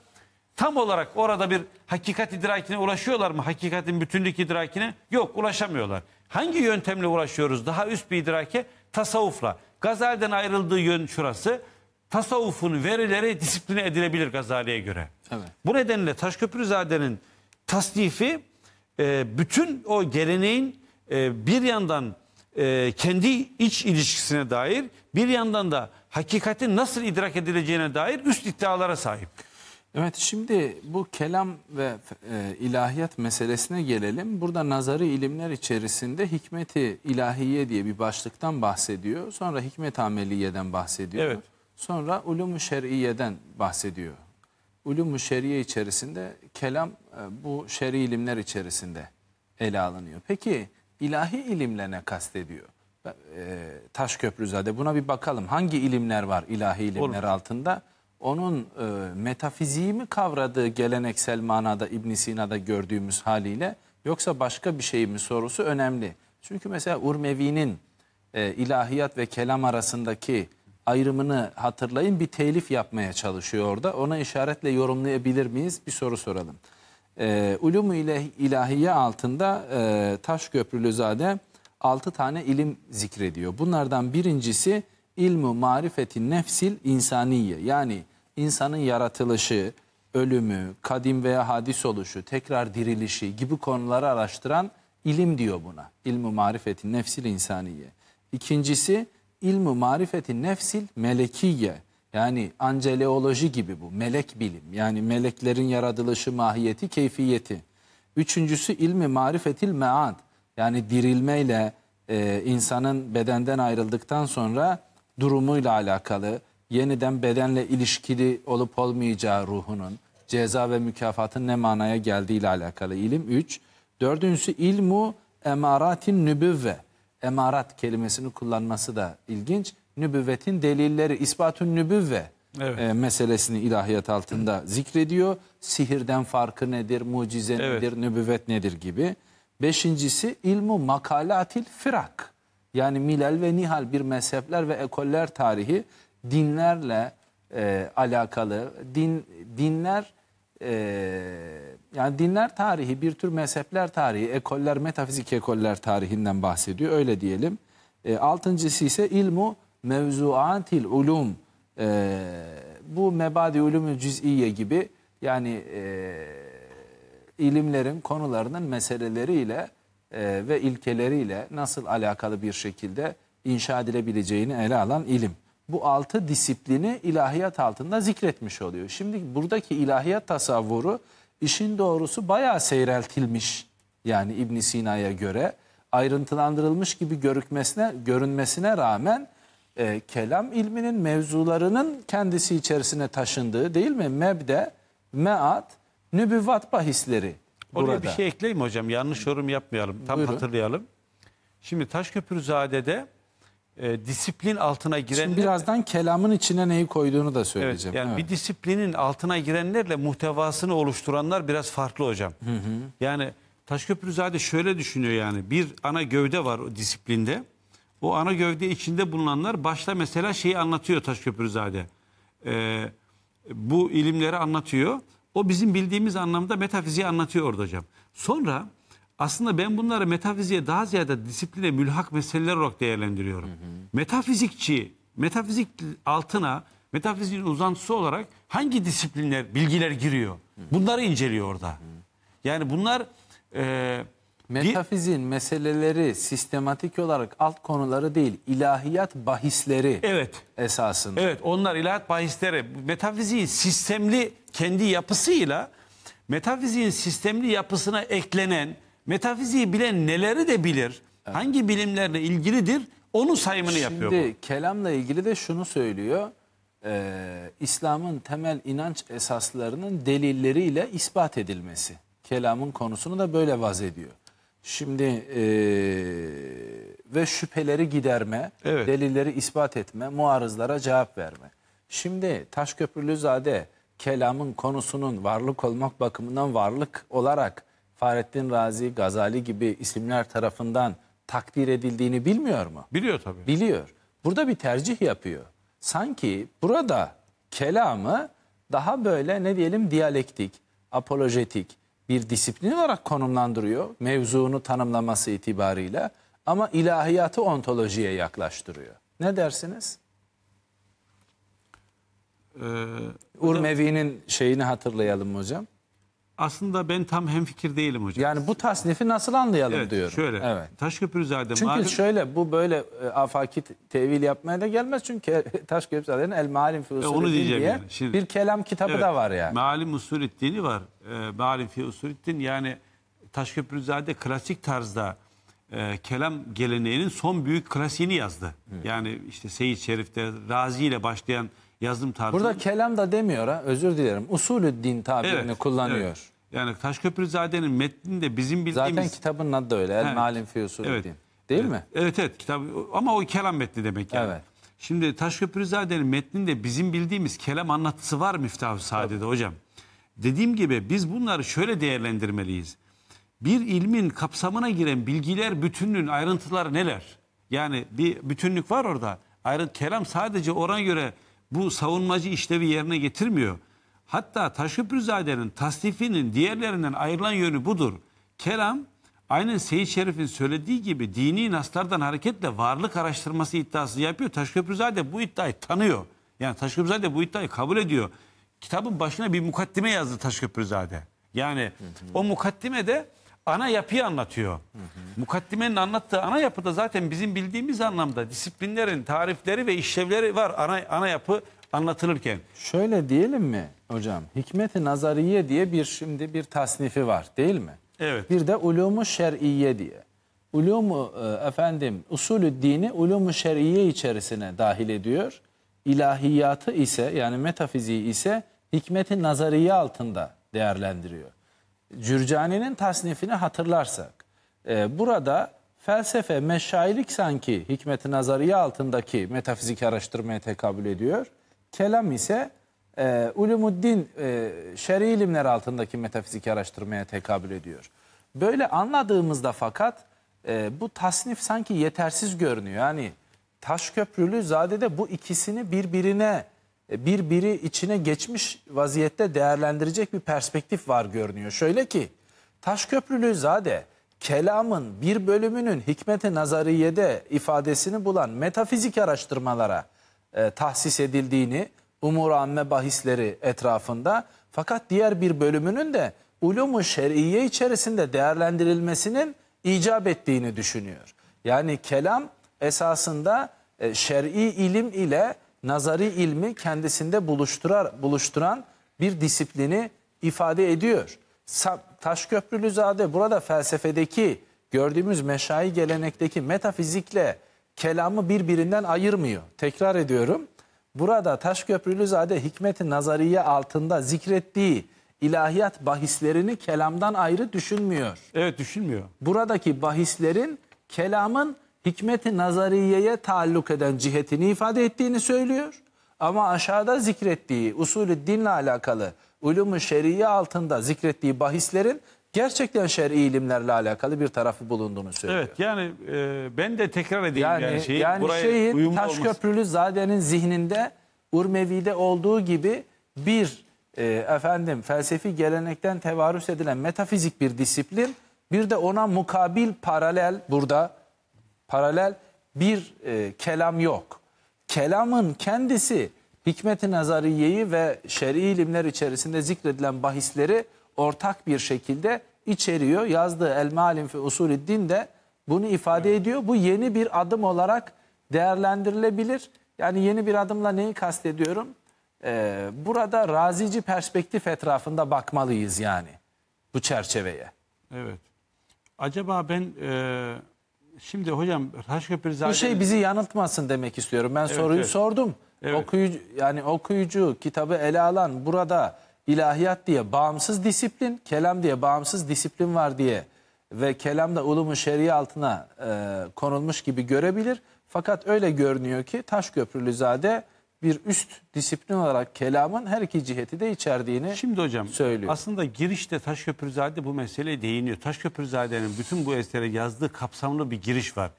tam olarak orada bir hakikat idrakine ulaşıyorlar mı? Hakikatin bütünlük idrakine? Yok ulaşamıyorlar. Hangi yöntemle ulaşıyoruz? Daha üst bir idrake tasavvufla. Gazali'den ayrıldığı yön şurası. Tasavvufun verileri disipline edilebilir Gazali'ye göre. Evet. Bu nedenle Taşköprüzade'nin tasnifi e, bütün o geleneğin e, bir yandan e, kendi iç ilişkisine dair bir yandan da hakikatin nasıl idrak edileceğine dair üst iddialara sahip. Evet şimdi bu kelam ve e, ilahiyat meselesine gelelim. Burada nazarı ilimler içerisinde hikmeti ilahiye diye bir başlıktan bahsediyor. Sonra hikmet ameliyeden bahsediyor. Evet. Sonra ulum şer'iyeden bahsediyor. ulum şer'iye içerisinde kelam e, bu şer'i ilimler içerisinde ele alınıyor. Peki ilahi ilimle ne kastediyor? E, Taşköprüzade buna bir bakalım. Hangi ilimler var ilahi ilimler Olur. altında? onun e, metafiziği mi kavradığı geleneksel manada İbn Sina'da gördüğümüz haliyle yoksa başka bir şey mi sorusu önemli. Çünkü mesela Urmevi'nin e, ilahiyat ve kelam arasındaki ayrımını hatırlayın bir telif yapmaya çalışıyor orada. Ona işaretle yorumlayabilir miyiz bir soru soralım. E, ulum ile ilahiye altında e, Taşköprülüzade 6 tane ilim zikrediyor. Bunlardan birincisi ilmu marifeti nefsil insaniye yani insanın yaratılışı, ölümü, kadim veya hadis oluşu, tekrar dirilişi gibi konuları araştıran ilim diyor buna. İlmu marifeti nefsil insaniye. İkincisi ilmu marifeti nefsil melekiye. Yani anceleoloji gibi bu melek bilim. Yani meleklerin yaratılışı, mahiyeti, keyfiyeti. Üçüncüsü ilmi marifetil mead. Yani dirilmeyle e, insanın bedenden ayrıldıktan sonra durumuyla alakalı yeniden bedenle ilişkili olup olmayacağı ruhunun, ceza ve mükafatın ne manaya geldiği ile alakalı ilim. 3. Dördüncüsü ilmu emaratin nübüvve. Emarat kelimesini kullanması da ilginç. Nübüvvetin delilleri, ispatun nübüvve evet. e, meselesini ilahiyat altında zikrediyor. Sihirden farkı nedir, mucize evet. nedir, nübüvvet nedir gibi. Beşincisi ilmu makalatil firak. Yani Milal ve Nihal bir mezhepler ve ekoller tarihi dinlerle e, alakalı. Din dinler e, yani dinler tarihi bir tür mezhepler tarihi, ekoller, metafizik ekoller tarihinden bahsediyor öyle diyelim. E, altıncısı ise ilmu mevzuatil ulum. E, bu mebadi ulumü cüz'iye gibi yani e, ilimlerin konularının meseleleriyle e, ve ilkeleriyle nasıl alakalı bir şekilde inşa edilebileceğini ele alan ilim bu altı disiplini ilahiyat altında zikretmiş oluyor. Şimdi buradaki ilahiyat tasavvuru işin doğrusu bayağı seyreltilmiş. Yani İbn Sina'ya göre ayrıntılandırılmış gibi görükmesine, görünmesine rağmen e, kelam ilminin mevzularının kendisi içerisine taşındığı değil mi? Mebde, mead nübüvvat bahisleri. Oraya burada. bir şey ekleyeyim hocam yanlış yorum yapmayalım tam Buyurun. hatırlayalım. Şimdi Taşköprüzade'de e, disiplin altına girenler... Şimdi birazdan kelamın içine neyi koyduğunu da söyleyeceğim. Evet, yani evet. bir disiplinin altına girenlerle muhtevasını oluşturanlar biraz farklı hocam. Hı hı. Yani Taşköprüzade şöyle düşünüyor yani bir ana gövde var o disiplinde. O ana gövde içinde bulunanlar başta mesela şeyi anlatıyor Taşköprüzade. Ee, bu ilimleri anlatıyor. O bizim bildiğimiz anlamda metafiziği anlatıyor orada hocam. Sonra aslında ben bunları metafiziğe daha ziyade disipline mülhak meseleler olarak değerlendiriyorum. Hı hı. Metafizikçi, metafizik altına metafiziğin uzantısı olarak hangi disiplinler, bilgiler giriyor? Hı hı. Bunları inceliyor orada. Hı hı. Yani bunlar... E, Metafizin bir, meseleleri sistematik olarak alt konuları değil, ilahiyat bahisleri evet, esasında. Evet, onlar ilahiyat bahisleri. Metafiziğin sistemli kendi yapısıyla metafiziğin sistemli yapısına eklenen Metafiziği bilen neleri de bilir, hangi bilimlerle ilgilidir onu sayımını yapıyor Şimdi kelamla ilgili de şunu söylüyor. Ee, İslam'ın temel inanç esaslarının delilleriyle ispat edilmesi. Kelamın konusunu da böyle vaz ediyor. Şimdi ee, ve şüpheleri giderme, Evet. delilleri ispat etme, muarızlara cevap verme. Şimdi Taşköprülüzade kelamın konusunun varlık olmak bakımından varlık olarak Fahrettin Razi, Gazali gibi isimler tarafından takdir edildiğini bilmiyor mu? Biliyor tabii. Biliyor. Burada bir tercih yapıyor. Sanki burada kelamı daha böyle ne diyelim diyalektik, apolojetik bir disiplin olarak konumlandırıyor mevzunu tanımlaması itibarıyla ama ilahiyatı ontolojiye yaklaştırıyor. Ne dersiniz? Ee, Urmevi'nin şeyini hatırlayalım hocam. Aslında ben tam hemfikir değilim hocam. Yani bu tasnifi nasıl anlayalım evet, diyorum. Şöyle. Evet. Taşköprüzade Çünkü malum... şöyle bu böyle e, afaki tevil yapmaya da gelmez. Çünkü Taşköprüzade'nin El Malim fi Usulü e, diye yani. Şimdi, bir kelam kitabı evet, da var yani. Malim Usulüddin'i var. E, malim fi Usulüddin yani Taşköprüzade klasik tarzda e, kelam geleneğinin son büyük klasiğini yazdı. Evet. Hmm. Yani işte Seyit Şerif'te Razi ile başlayan yazım tarzı. Burada kelam da demiyor ha özür dilerim. Usulü din tabirini evet, kullanıyor. Evet. Yani Taşköprü Taşköprüzade'nin metninde bizim bildiğimiz... Zaten kitabın adı da öyle. El Malin fi usulü evet. Değil, evet. mi? Evet evet. Kitap, ama o kelam metni demek yani. Evet. Şimdi Taşköprüzade'nin metninde bizim bildiğimiz kelam anlatısı var Miftah-ı Saade'de hocam. Dediğim gibi biz bunları şöyle değerlendirmeliyiz. Bir ilmin kapsamına giren bilgiler bütünlüğün ayrıntıları neler? Yani bir bütünlük var orada. Ayrıntı kelam sadece oran göre bu savunmacı işlevi yerine getirmiyor. Hatta Taşköprüzade'nin tasnifinin diğerlerinden ayrılan yönü budur. Kelam aynı Seyit Şerif'in söylediği gibi dini naslardan hareketle varlık araştırması iddiası yapıyor. Taşköprüzade bu iddiayı tanıyor. Yani Taşköprüzade bu iddiayı kabul ediyor. Kitabın başına bir mukaddime yazdı Taşköprüzade. Yani hı hı. o mukaddime de ana yapıyı anlatıyor. Hı hı. Mukaddimenin anlattığı ana yapıda zaten bizim bildiğimiz anlamda disiplinlerin tarifleri ve işlevleri var. Ana, ana yapı anlatılırken. Şöyle diyelim mi hocam? Hikmeti nazariye diye bir şimdi bir tasnifi var değil mi? Evet. Bir de ulumu şer'iye diye. Ulumu e, efendim usulü dini ulumu şer'iye içerisine dahil ediyor. İlahiyatı ise yani metafiziği ise hikmeti nazariye altında değerlendiriyor. Cürcani'nin tasnifini hatırlarsak e, burada felsefe meşailik sanki hikmeti nazariye altındaki metafizik araştırmaya tekabül ediyor. Kelam ise e, ulumuddin e, şer'i ilimler altındaki metafizik araştırmaya tekabül ediyor. Böyle anladığımızda fakat e, bu tasnif sanki yetersiz görünüyor. Yani taş Taşköprülü Zade'de bu ikisini birbirine e, birbiri içine geçmiş vaziyette değerlendirecek bir perspektif var görünüyor. Şöyle ki taş köprülü Zade kelamın bir bölümünün hikmeti nazariyede ifadesini bulan metafizik araştırmalara e, tahsis edildiğini umur amme bahisleri etrafında fakat diğer bir bölümünün de ulumu şer'iye içerisinde değerlendirilmesinin icap ettiğini düşünüyor. Yani kelam esasında e, şer'i ilim ile nazari ilmi kendisinde buluşturar, buluşturan bir disiplini ifade ediyor. Taşköprülüzade burada felsefedeki gördüğümüz meşai gelenekteki metafizikle kelamı birbirinden ayırmıyor. Tekrar ediyorum. Burada Taşköprülüzade hikmeti nazariye altında zikrettiği ilahiyat bahislerini kelamdan ayrı düşünmüyor. Evet düşünmüyor. Buradaki bahislerin kelamın hikmeti nazariyeye taalluk eden cihetini ifade ettiğini söylüyor. Ama aşağıda zikrettiği usulü dinle alakalı ulumu u şeriye altında zikrettiği bahislerin gerçekten şer'i ilimlerle alakalı bir tarafı bulunduğunu söylüyor. Evet yani e, ben de tekrar edeyim yani, yani şeyi. Yani buraya şeyi Taşköprülü Zade'nin zihninde Urmevi'de olduğu gibi bir e, efendim felsefi gelenekten tevarüs edilen metafizik bir disiplin bir de ona mukabil paralel burada paralel bir e, kelam yok. Kelamın kendisi hikmet-i nazariyeyi ve şer'i ilimler içerisinde zikredilen bahisleri ortak bir şekilde içeriyor. Yazdığı El Malim fi Usulü Din de bunu ifade evet. ediyor. Bu yeni bir adım olarak değerlendirilebilir. Yani yeni bir adımla neyi kastediyorum? Ee, burada razici perspektif etrafında bakmalıyız yani bu çerçeveye. Evet. Acaba ben e, şimdi hocam Pirzade Bu şey bizi yanıltmasın demek istiyorum. Ben evet, soruyu evet. sordum. Evet. Okuyucu yani okuyucu kitabı ele alan burada ilahiyat diye bağımsız disiplin, kelam diye bağımsız disiplin var diye ve kelam da ulumun şer'i altına e, konulmuş gibi görebilir. Fakat öyle görünüyor ki Taşköprülüzade bir üst disiplin olarak kelamın her iki ciheti de içerdiğini Şimdi hocam söylüyor. aslında girişte Taşköprüzade bu meseleye değiniyor. Taşköprüzade'nin bütün bu esere yazdığı kapsamlı bir giriş var.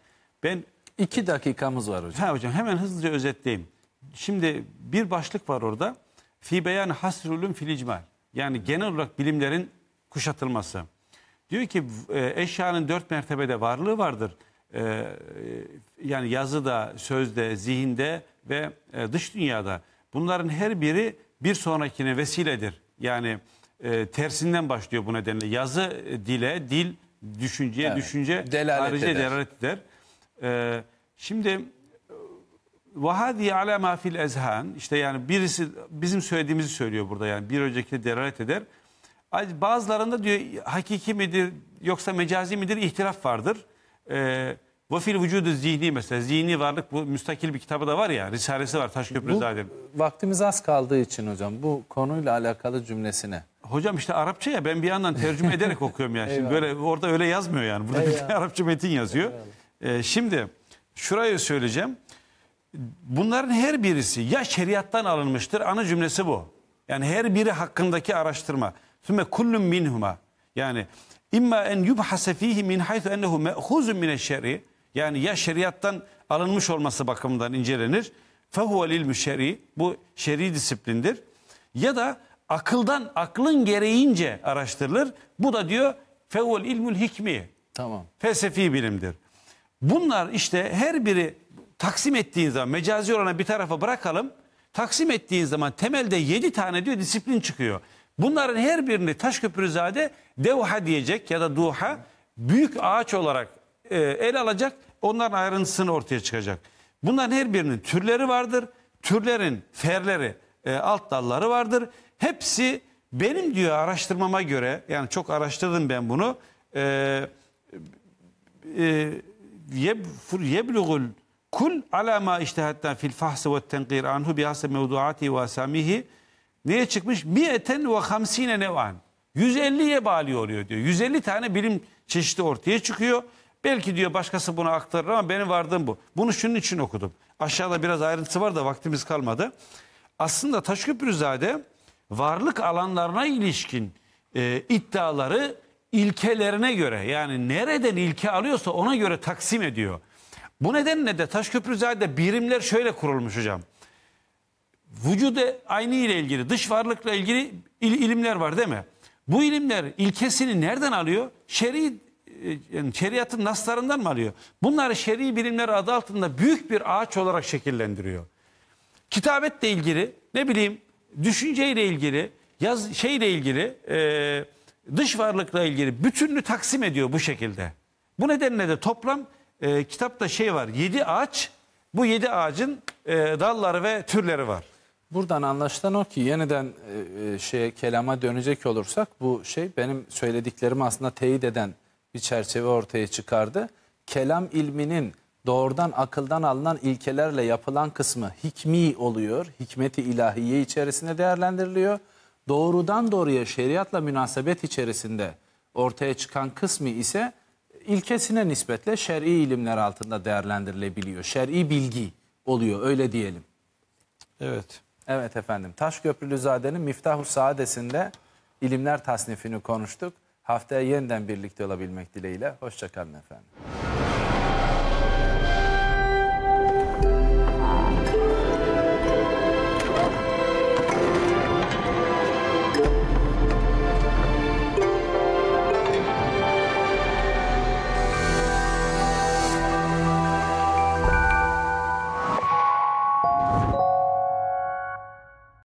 Ben iki dakikamız var hocam. Ha hocam hemen hızlıca özetleyeyim. Şimdi bir başlık var orada. Fi beyan hasrulun filicmal. Yani genel olarak bilimlerin kuşatılması. Diyor ki e, eşyanın dört mertebede varlığı vardır. E, e, yani yazıda, sözde, zihinde ve dış dünyada. Bunların her biri bir sonrakine vesiledir. Yani tersinden başlıyor bu nedenle. Yazı dile, dil düşünceye, evet. düşünce delalet harici eder. delalet eder. Ee, şimdi Vahadi ala ma fil ezhan işte yani birisi bizim söylediğimizi söylüyor burada yani bir önceki delalet eder. Bazılarında diyor hakiki midir yoksa mecazi midir ihtilaf vardır. Ee, Vafil vücudu zihni mesela zihni varlık bu müstakil bir kitabı da var ya risalesi var Taşköprüzade'nin. Vaktimiz az kaldığı için hocam bu konuyla alakalı cümlesine. Hocam işte Arapça ya ben bir yandan tercüme ederek okuyorum yani. Şimdi böyle orada öyle yazmıyor yani. Burada Eyvallah. bir Arapça metin yazıyor. Ee, şimdi şurayı söyleyeceğim. Bunların her birisi ya şeriattan alınmıştır ana cümlesi bu. Yani her biri hakkındaki araştırma. Sümme kullun minhuma. Yani imma en yubhase fihi min haythu ennehu me'huzun mine şer'i. Yani ya şeriattan alınmış olması bakımından incelenir. Fehuve lil müşeri. Bu şer'i disiplindir. Ya da akıldan aklın gereğince araştırılır. Bu da diyor fehuvel ilmül hikmi. Tamam. Felsefi bilimdir. Bunlar işte her biri taksim ettiğin zaman mecazi olana bir tarafa bırakalım. Taksim ettiğin zaman temelde 7 tane diyor disiplin çıkıyor. Bunların her birini Taşköprüzade devha diyecek ya da duha büyük ağaç olarak e, ele alacak. Onların ayrıntısını ortaya çıkacak. Bunların her birinin türleri vardır. Türlerin ferleri, e, alt dalları vardır. Hepsi benim diyor araştırmama göre yani çok araştırdım ben bunu. E, e, yeblugul Kul ala ma iştihatten fil fahsı ve tenkir anhu bihasab mevduati ve asamihi neye çıkmış? Mi'eten ve hamsine nevan. 150'ye bağlı oluyor diyor. 150 tane bilim çeşidi ortaya çıkıyor. Belki diyor başkası bunu aktarır ama benim vardığım bu. Bunu şunun için okudum. Aşağıda biraz ayrıntısı var da vaktimiz kalmadı. Aslında Taşköprüzade varlık alanlarına ilişkin e, iddiaları ilkelerine göre yani nereden ilke alıyorsa ona göre taksim ediyor. Bu nedenle de Taşköprü Taşköprüzade birimler şöyle kurulmuş hocam. Vücuda aynı ile ilgili, dış varlıkla ilgili il, ilimler var değil mi? Bu ilimler ilkesini nereden alıyor? Şer'i e, yani şeriatın naslarından mı alıyor? Bunları şer'i bilimler adı altında büyük bir ağaç olarak şekillendiriyor. Kitabetle ilgili, ne bileyim, düşünceyle ilgili, yaz şeyle ilgili, e, dış varlıkla ilgili bütününü taksim ediyor bu şekilde. Bu nedenle de toplam e, kitapta şey var. Yedi ağaç. Bu yedi ağacın e, dalları ve türleri var. Buradan anlaşılan o ki yeniden e, e, şeye kelama dönecek olursak bu şey benim söylediklerimi aslında teyit eden bir çerçeve ortaya çıkardı. Kelam ilminin doğrudan akıldan alınan ilkelerle yapılan kısmı hikmi oluyor. Hikmeti ilahiye içerisinde değerlendiriliyor. Doğrudan doğruya şeriatla münasebet içerisinde ortaya çıkan kısmı ise ilkesine nispetle şer'i ilimler altında değerlendirilebiliyor. Şer'i bilgi oluyor öyle diyelim. Evet. Evet efendim. Taşköprülüzade'nin Miftahus Saadesi'nde ilimler tasnifini konuştuk. Haftaya yeniden birlikte olabilmek dileğiyle. Hoşçakalın efendim.